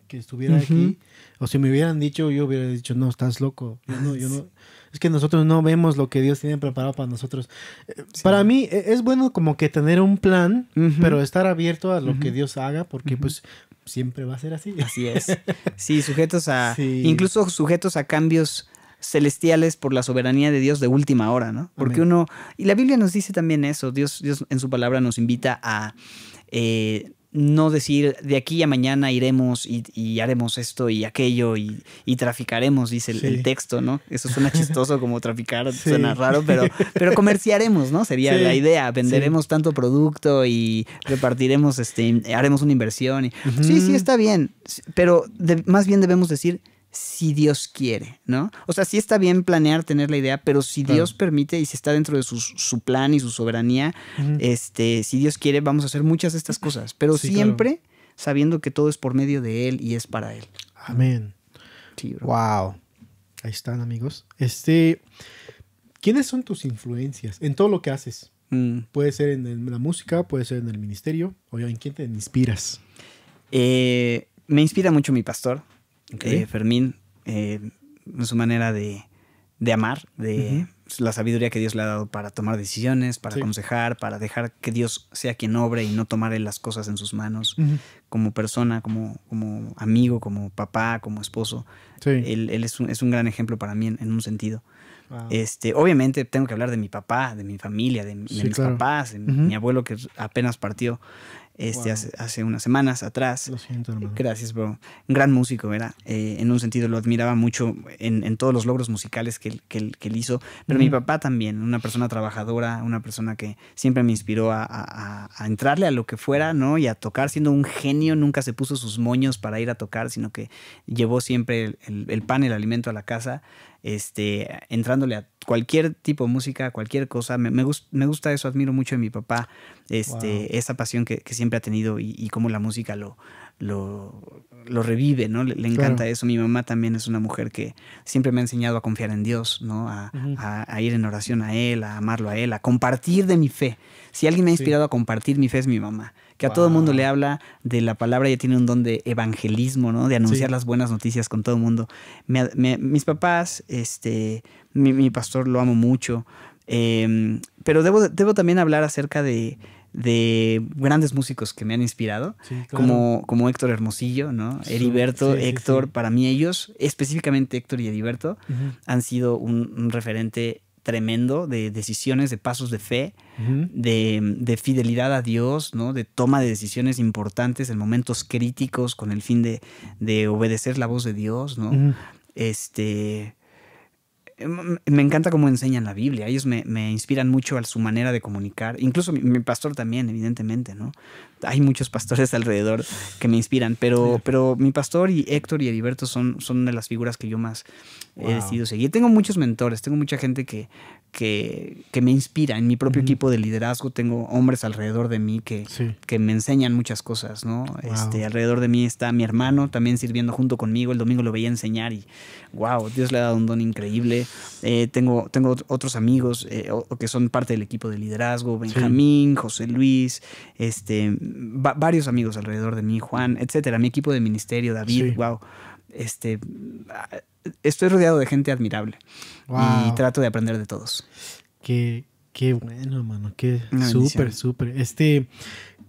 que estuviera aquí, o si me hubieran dicho, yo hubiera dicho, no, estás loco. Yo no, yo no es que nosotros no vemos lo que Dios tiene preparado para nosotros. Eh, para mí e, es bueno como que tener un plan, pero estar abierto a lo que Dios haga, porque pues siempre va a ser así. Así es. Sí, sujetos a, incluso sujetos a cambios celestiales por la soberanía de Dios de última hora, ¿no? Porque uno, y la Biblia nos dice también eso, Dios, Dios en su palabra nos invita a... Eh, no decir de aquí a mañana iremos y, haremos esto y aquello y, traficaremos, dice el, texto, ¿no? Eso suena chistoso como traficar, suena raro, pero, pero comerciaremos, ¿no? Sería la idea, venderemos tanto producto y repartiremos, este, haremos una inversión. Sí, sí, está bien, pero más bien debemos decir si Dios quiere, ¿no? O sea, sí está bien planear, tener la idea, pero si Dios permite y si está dentro de su, plan y su soberanía, este, si Dios quiere, vamos a hacer muchas de estas cosas, pero siempre sabiendo que todo es por medio de Él y es para Él. Amén. Wow. Ahí están, amigos. Este, ¿quiénes son tus influencias en todo lo que haces? Mm. Puede ser en, la música, puede ser en el ministerio, o en quién te inspiras. Eh, me inspira mucho mi pastor. Eh, Fermín, eh, en su manera de, amar, de la sabiduría que Dios le ha dado para tomar decisiones, para aconsejar, para dejar que Dios sea quien obre y no tomar las cosas en sus manos, como persona, como, como amigo, como papá, como esposo. Él, es, un, gran ejemplo para mí en, un sentido. Este, obviamente tengo que hablar de mi papá, de mi familia, de, mis papás, de mi abuelo que apenas partió este, hace, unas semanas atrás. Lo siento, hermano. Gracias, bro. gran músico, era eh, en un sentido lo admiraba mucho en, todos los logros musicales que, que hizo, pero mi papá también, una persona trabajadora, una persona que siempre me inspiró a, a, entrarle a lo que fuera, ¿no? Y a tocar, siendo un genio, nunca se puso sus moños para ir a tocar, sino que llevó siempre el, el pan, el alimento a la casa este, entrándole a cualquier tipo de música, a cualquier cosa. Me, me, gusta eso, admiro mucho de mi papá, este, esa pasión que, siempre ha tenido y, y cómo la música lo, lo, revive, ¿no? Le, encanta eso. Mi mamá también es una mujer que siempre me ha enseñado a confiar en Dios, ¿no? A, ir en oración a Él, a amarlo a Él, a compartir de mi fe. Si alguien me ha inspirado a compartir mi fe es mi mamá que a todo el mundo le habla de la palabra, ya tiene un don de evangelismo, ¿no? De anunciar las buenas noticias con todo el mundo. mis papás, este, mi, pastor lo amo mucho, em, pero debo, también hablar acerca de grandes músicos que me han inspirado, como, como Héctor Hermosillo, ¿no? Heriberto, Héctor, para mí ellos, específicamente Héctor y Heriberto, han sido un, un referente tremendo de decisiones, de pasos de fe, de, fidelidad a Dios, ¿no? de toma de decisiones importantes en momentos críticos con el fin de, obedecer la voz de Dios. ¿no? este, me encanta cómo enseñan la Biblia. Ellos me, inspiran mucho a su manera de comunicar. Incluso mi, pastor también, evidentemente, ¿no? Hay muchos pastores alrededor que me inspiran, pero, pero mi pastor y Héctor y Heriberto son, son de las figuras que yo más he decidido seguir. Tengo muchos mentores, tengo mucha gente que, que, me inspira. En mi propio equipo de liderazgo tengo hombres alrededor de mí que, que me enseñan muchas cosas, ¿no? Este, alrededor de mí está mi hermano también sirviendo junto conmigo. El domingo lo veía enseñar y, wow, Dios le ha dado un don increíble. Eh, tengo, tengo otros amigos eh, que son parte del equipo de liderazgo, Benjamín, José Luis, este, varios amigos alrededor de mí, Juan, etcétera. Mi equipo de ministerio, David, wow. Este, estoy rodeado de gente admirable y trato de aprender de todos. Qué, qué bueno, mano, qué súper, súper. Este,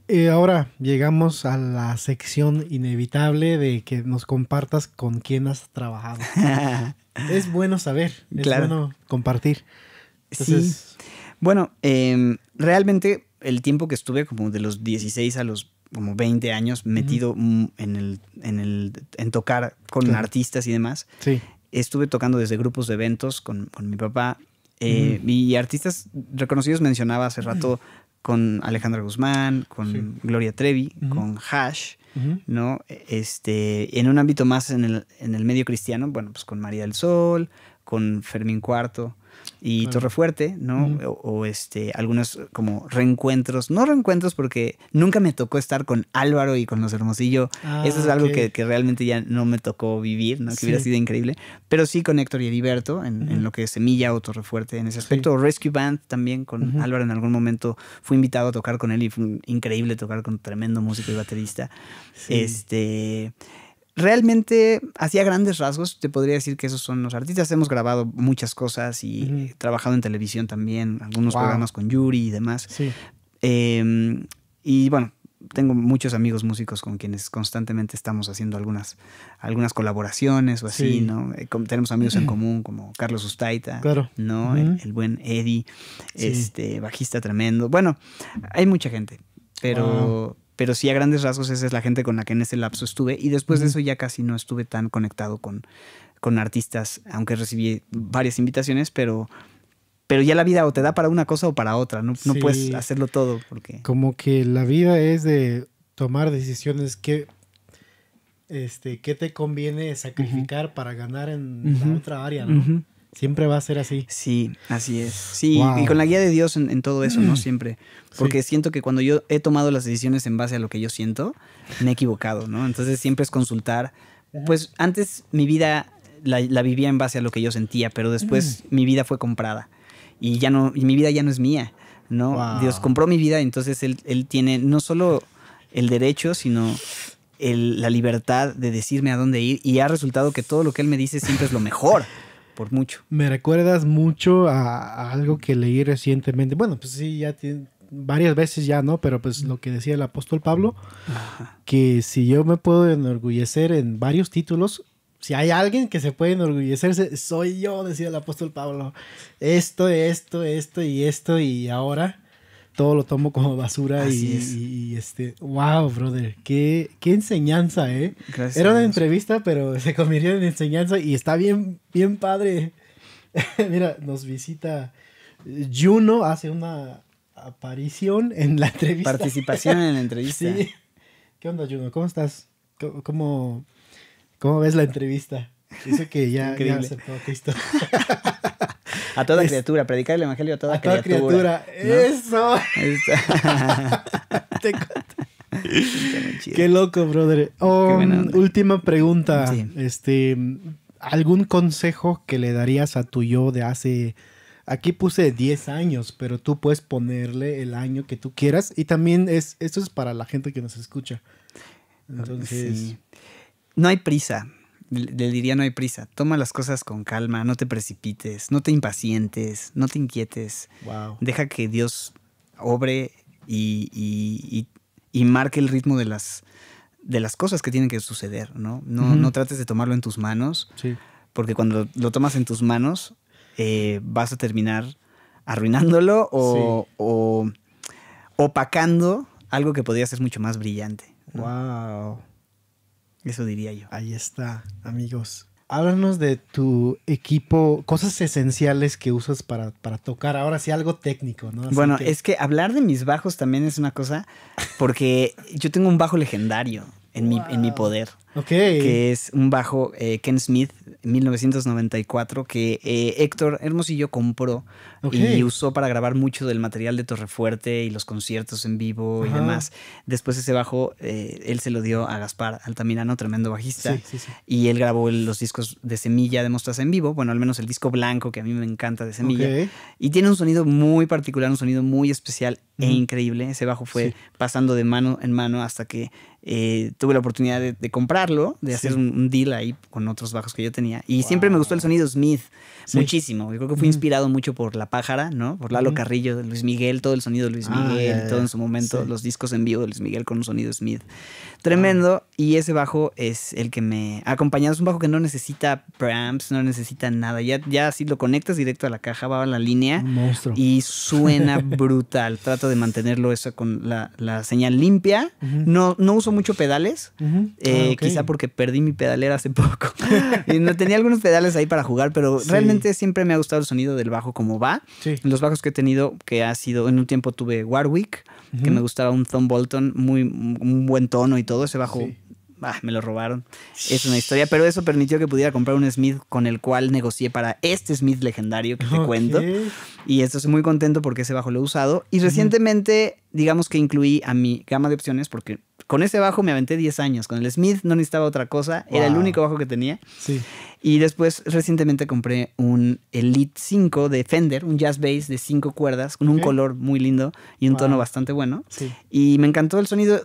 eh, ahora llegamos a la sección inevitable de que nos compartas con quién has trabajado. es bueno saber, es bueno compartir. Sí. Bueno, em, realmente el tiempo que estuve como de los 16 a los como 20 años metido en, el, en, el, en tocar con artistas y demás. Sí. Estuve tocando desde grupos de eventos con, mi papá eh, y artistas reconocidos mencionaba hace rato con Alejandro Guzmán, con Gloria Trevi, con Hash, ¿no? Este, en un ámbito más en el, en el medio cristiano, bueno, pues con María del Sol, con Fermín Cuarto, y Torrefuerte, ¿no? O, este, algunos como reencuentros, no reencuentros porque nunca me tocó estar con Álvaro y con los Hermosillo. Ah, Eso es algo que, realmente ya no me tocó vivir, ¿no? Que hubiera sido increíble. Pero sí con Héctor y Heriberto en, lo que es Semilla o Torrefuerte en ese aspecto. Rescue Band también con Álvaro en algún momento fui invitado a tocar con él y fue increíble tocar con tremendo músico y baterista. Este realmente, hacía grandes rasgos, te podría decir que esos son los artistas. Hemos grabado muchas cosas y trabajado en televisión también, algunos programas con Yuri y demás. Em, y bueno, tengo muchos amigos músicos con quienes constantemente estamos haciendo algunas, algunas colaboraciones o así, ¿no? Eh, tenemos amigos en común como Carlos Ustaita, ¿no? el, buen Eddie, este bajista tremendo. Bueno, hay mucha gente, pero pero sí a grandes rasgos esa es la gente con la que en ese lapso estuve y después de eso ya casi no estuve tan conectado con, artistas, aunque recibí varias invitaciones, pero, pero ya la vida o te da para una cosa o para otra, no, puedes hacerlo todo porque... Como que la vida es de tomar decisiones que... Este, ¿Qué te conviene sacrificar para ganar en la otra área? ¿no? Siempre va a ser así. Sí, así es. Sí, y con la guía de Dios en, todo eso, ¿no? Mm. Siempre. Porque siento que cuando yo he tomado las decisiones en base a lo que yo siento, me he equivocado, ¿no? Entonces siempre es consultar. Pues antes mi vida la, vivía en base a lo que yo sentía, pero después mm. mi vida fue comprada. Y ya no, mi vida ya no es mía, ¿no? Dios compró mi vida, entonces él, tiene no solo el derecho, sino la libertad de decirme a dónde ir y ha resultado que todo lo que él me dice siempre es lo mejor. por mucho. Me recuerdas mucho a, algo que leí recientemente. Bueno, pues sí, ya tiene, varias veces ya, ¿no? Pero pues lo que decía el apóstol Pablo, que si yo me puedo enorgullecer en varios títulos, si hay alguien que se puede enorgullecerse, soy yo, decía el apóstol Pablo. Esto, esto, esto y esto y ahora todo lo tomo como basura y, este, wow, brother, qué, enseñanza, ¿eh? Era una entrevista, pero se convirtió en enseñanza y está bien, bien padre. Mira, nos visita Juno, hace una aparición en la entrevista. Participación en la entrevista. sí. ¿Qué onda, Juno? ¿Cómo estás? ¿Cómo, cómo, ves la entrevista? Dice que ya, Increíble. A toda criatura, predicar el evangelio a toda, criatura. a toda criatura. Eso. Qué loco, brother. Um, última pregunta. Este, ¿algún consejo que le darías a tu yo de hace Aquí puse 10 años, pero tú puedes ponerle el año que tú quieras y también es esto es para la gente que nos escucha. Entonces, no hay prisa le diría no hay prisa, toma las cosas con calma, no te precipites, no te impacientes, no te inquietes. Deja que Dios obre y, marque el ritmo de las, de las cosas que tienen que suceder, ¿no? No, trates de tomarlo en tus manos, porque cuando lo tomas en tus manos eh, vas a terminar arruinándolo o, opacando algo que podría ser mucho más brillante. ¡Wow! Eso diría yo. Ahí está, amigos. Háblanos de tu equipo, cosas esenciales que usas para, tocar. Ahora sí, algo técnico, ¿no? bueno, es que hablar de mis bajos también es una cosa, porque yo tengo un bajo legendario en, mi, en mi poder. Que es un bajo eh, Ken Smith, 1994, que eh, Héctor Hermosillo compró y usó para grabar mucho del material de Torrefuerte y los conciertos en vivo y demás. Después ese bajo, eh, él se lo dio a Gaspar Altamirano, tremendo bajista. Y él grabó los discos de Semilla de Mostras en vivo, bueno, al menos el disco blanco que a mí me encanta de Semilla. Y tiene un sonido muy particular, un sonido muy especial e increíble. Ese bajo fue pasando de mano en mano hasta que tuve la oportunidad de comprar de hacer un, deal ahí con otros bajos que yo tenía. Y siempre me gustó el sonido Smith muchísimo. Yo creo que fui inspirado mucho por La Pájara, ¿no? Por Lalo Carrillo, Luis Miguel, todo el sonido de Luis ah, Miguel, todo en su momento, los discos en vivo de Luis Miguel con un sonido Smith. Tremendo. Y ese bajo es el que me ha acompañado. Es un bajo que no necesita preamps, no necesita nada. Ya, ya así lo conectas directo a la caja, va a la línea. Monstruo. Y suena brutal. Trato de mantenerlo eso con la, señal limpia. no, no uso mucho pedales. Ah, eh, quizá porque perdí mi pedalera hace poco. y no tenía algunos pedales ahí para jugar, pero realmente siempre me ha gustado el sonido del bajo como va. Los bajos que he tenido, que ha sido, en un tiempo tuve Warwick, que me gustaba un Thumb Bolton, muy, un buen tono y todo todo ese bajo. me lo robaron. Es una historia, pero eso permitió que pudiera comprar un Smith con el cual negocié para este Smith legendario que te cuento. Y esto estoy muy contento porque ese bajo lo he usado. Y recientemente digamos que incluí a mi gama de opciones porque con ese bajo me aventé 10 años. Con el Smith no necesitaba otra cosa. Era el único bajo que tenía. Y después recientemente compré un Elite 5 de Fender, un jazz bass de 5 cuerdas, con un color muy lindo y un tono bastante bueno. Y me encantó el sonido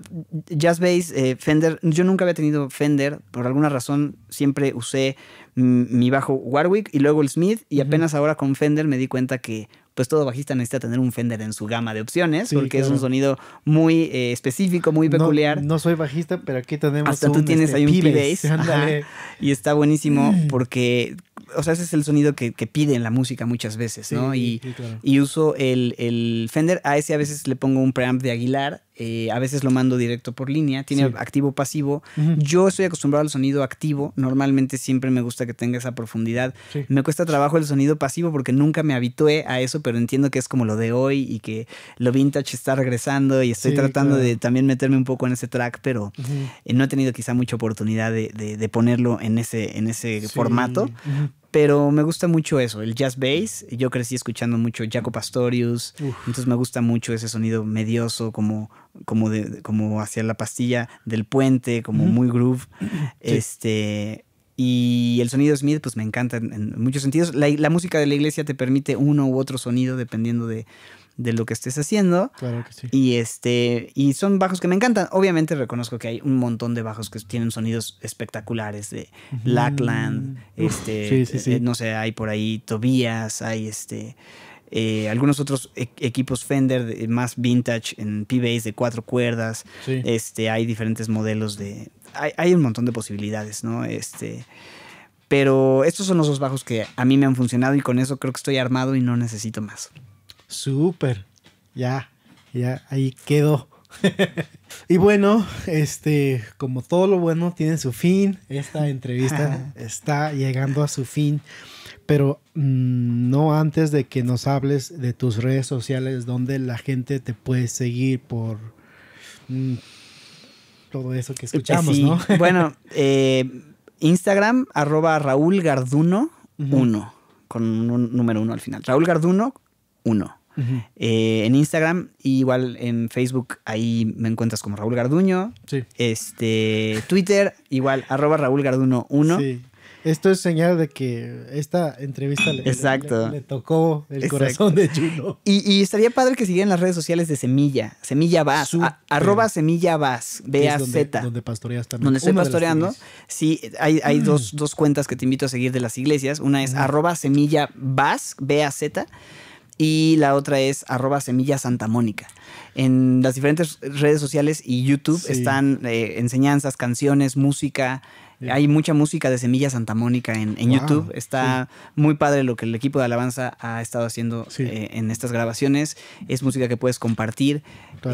jazz bass, eh, Fender. Yo nunca había tenido Fender. Por alguna razón siempre usé mi bajo Warwick y luego el Smith. Y apenas ahora con Fender me di cuenta que pues todo bajista necesita tener un Fender en su gama de opciones, porque es un sonido muy eh, específico, muy peculiar. No, soy bajista, pero aquí tenemos. Hasta un, tú tienes este, ahí un P-Bass. Y está buenísimo mm. porque o sea, ese es el sonido que, pide en la música muchas veces, ¿no? y, uso el, el, Fender. A ese a veces le pongo un preamp de Aguilar eh, a veces lo mando directo por línea, tiene activo pasivo. Yo estoy acostumbrado al sonido activo, normalmente siempre me gusta que tenga esa profundidad. Me cuesta trabajo el sonido pasivo porque nunca me habitué a eso, pero entiendo que es como lo de hoy y que lo vintage está regresando y estoy tratando de también meterme un poco en ese track, pero eh, no he tenido quizá mucha oportunidad de, ponerlo en ese, en ese formato pero me gusta mucho eso, el jazz bass. Yo crecí escuchando mucho Jaco Pastorius, entonces me gusta mucho ese sonido medioso, como, como, de, como hacia la pastilla del puente, como muy groove. Este. Y el sonido Smith, pues me encanta en, muchos sentidos. la, música de la iglesia te permite uno u otro sonido dependiendo de, de lo que estés haciendo. Claro que sí. Y, este, y son bajos que me encantan. Obviamente reconozco que hay un montón de bajos que tienen sonidos espectaculares de este, eh, no sé, hay por ahí Tobías, hay este... Eh, algunos otros e-, equipos Fender de, más vintage en P-Bass de cuatro cuerdas. Este, hay diferentes modelos de. Hay, hay, un montón de posibilidades, ¿no? Este. Pero estos son los dos bajos que a mí me han funcionado y con eso creo que estoy armado y no necesito más. Súper. Ya, ya, ahí quedó. y bueno, este, como todo lo bueno tiene su fin, esta entrevista está llegando a su fin, pero mm, no antes de que nos hables de tus redes sociales, donde la gente te puede seguir por mm, todo eso que escuchamos, ¿no? bueno, eh, Instagram, arroba Raúl Garduno 1, con un número uno al final. Raúl Garduno eh, en Instagram igual en Facebook, ahí me encuentras como Raúl Garduño. Este, Twitter, igual, arroba Raúl Garduño 1. Esto es señal de que esta entrevista le, tocó el corazón de Juno. Y, estaría padre que siguieran las redes sociales de Semilla, Semilla Vaz arroba Semilla Vas, b Donde, pastoreas también. Donde estoy pastoreando. Sí, hay, mm. dos, cuentas que te invito a seguir de las iglesias. Una es arroba Semilla Vas, B-A-Z. b y la otra es arroba semilla Santa Mónica. En las diferentes redes sociales y YouTube están eh, enseñanzas, canciones, música. Hay mucha música de Semilla Santa Mónica en, YouTube. Está muy padre lo que el equipo de Alabanza ha estado haciendo eh, en estas grabaciones. Es música que puedes compartir.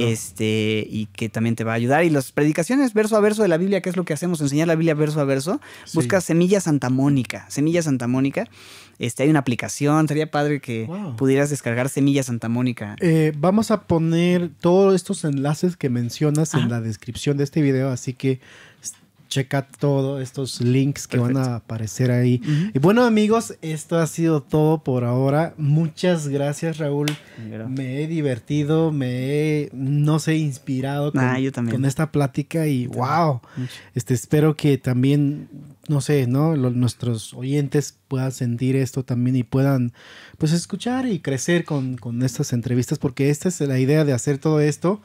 Este, y que también te va a ayudar. Y las predicaciones verso a verso de la Biblia, que es lo que hacemos, enseñar la Biblia verso a verso, busca Semilla Santa Mónica. Semilla Santa Mónica. Este, hay una aplicación, sería padre que pudieras descargar Semilla Santa Mónica. Eh, vamos a poner todos estos enlaces que mencionas en la descripción de este video, así que checa todos estos links que van a aparecer ahí. Y bueno, amigos, esto ha sido todo por ahora. Muchas gracias, Raúl. Me he divertido, me he, no sé, inspirado ah, con, con, esta plática y wow. Este, espero que también, no sé, ¿no? nuestros oyentes puedan sentir esto también y puedan, pues, escuchar y crecer con, con estas entrevistas, porque esta es la idea de hacer todo esto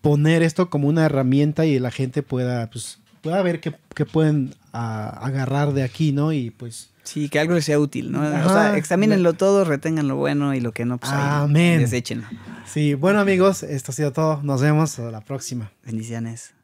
poner esto como una herramienta y la gente pueda pues, a ver qué, pueden ah, agarrar de aquí, ¿no? Y pues... Sí, que algo les sea útil, ¿no? o sea, examínenlo todo, retengan lo bueno y lo que no, pues amén. Sí, bueno amigos, esto ha sido todo. Nos vemos la próxima. Bendiciones.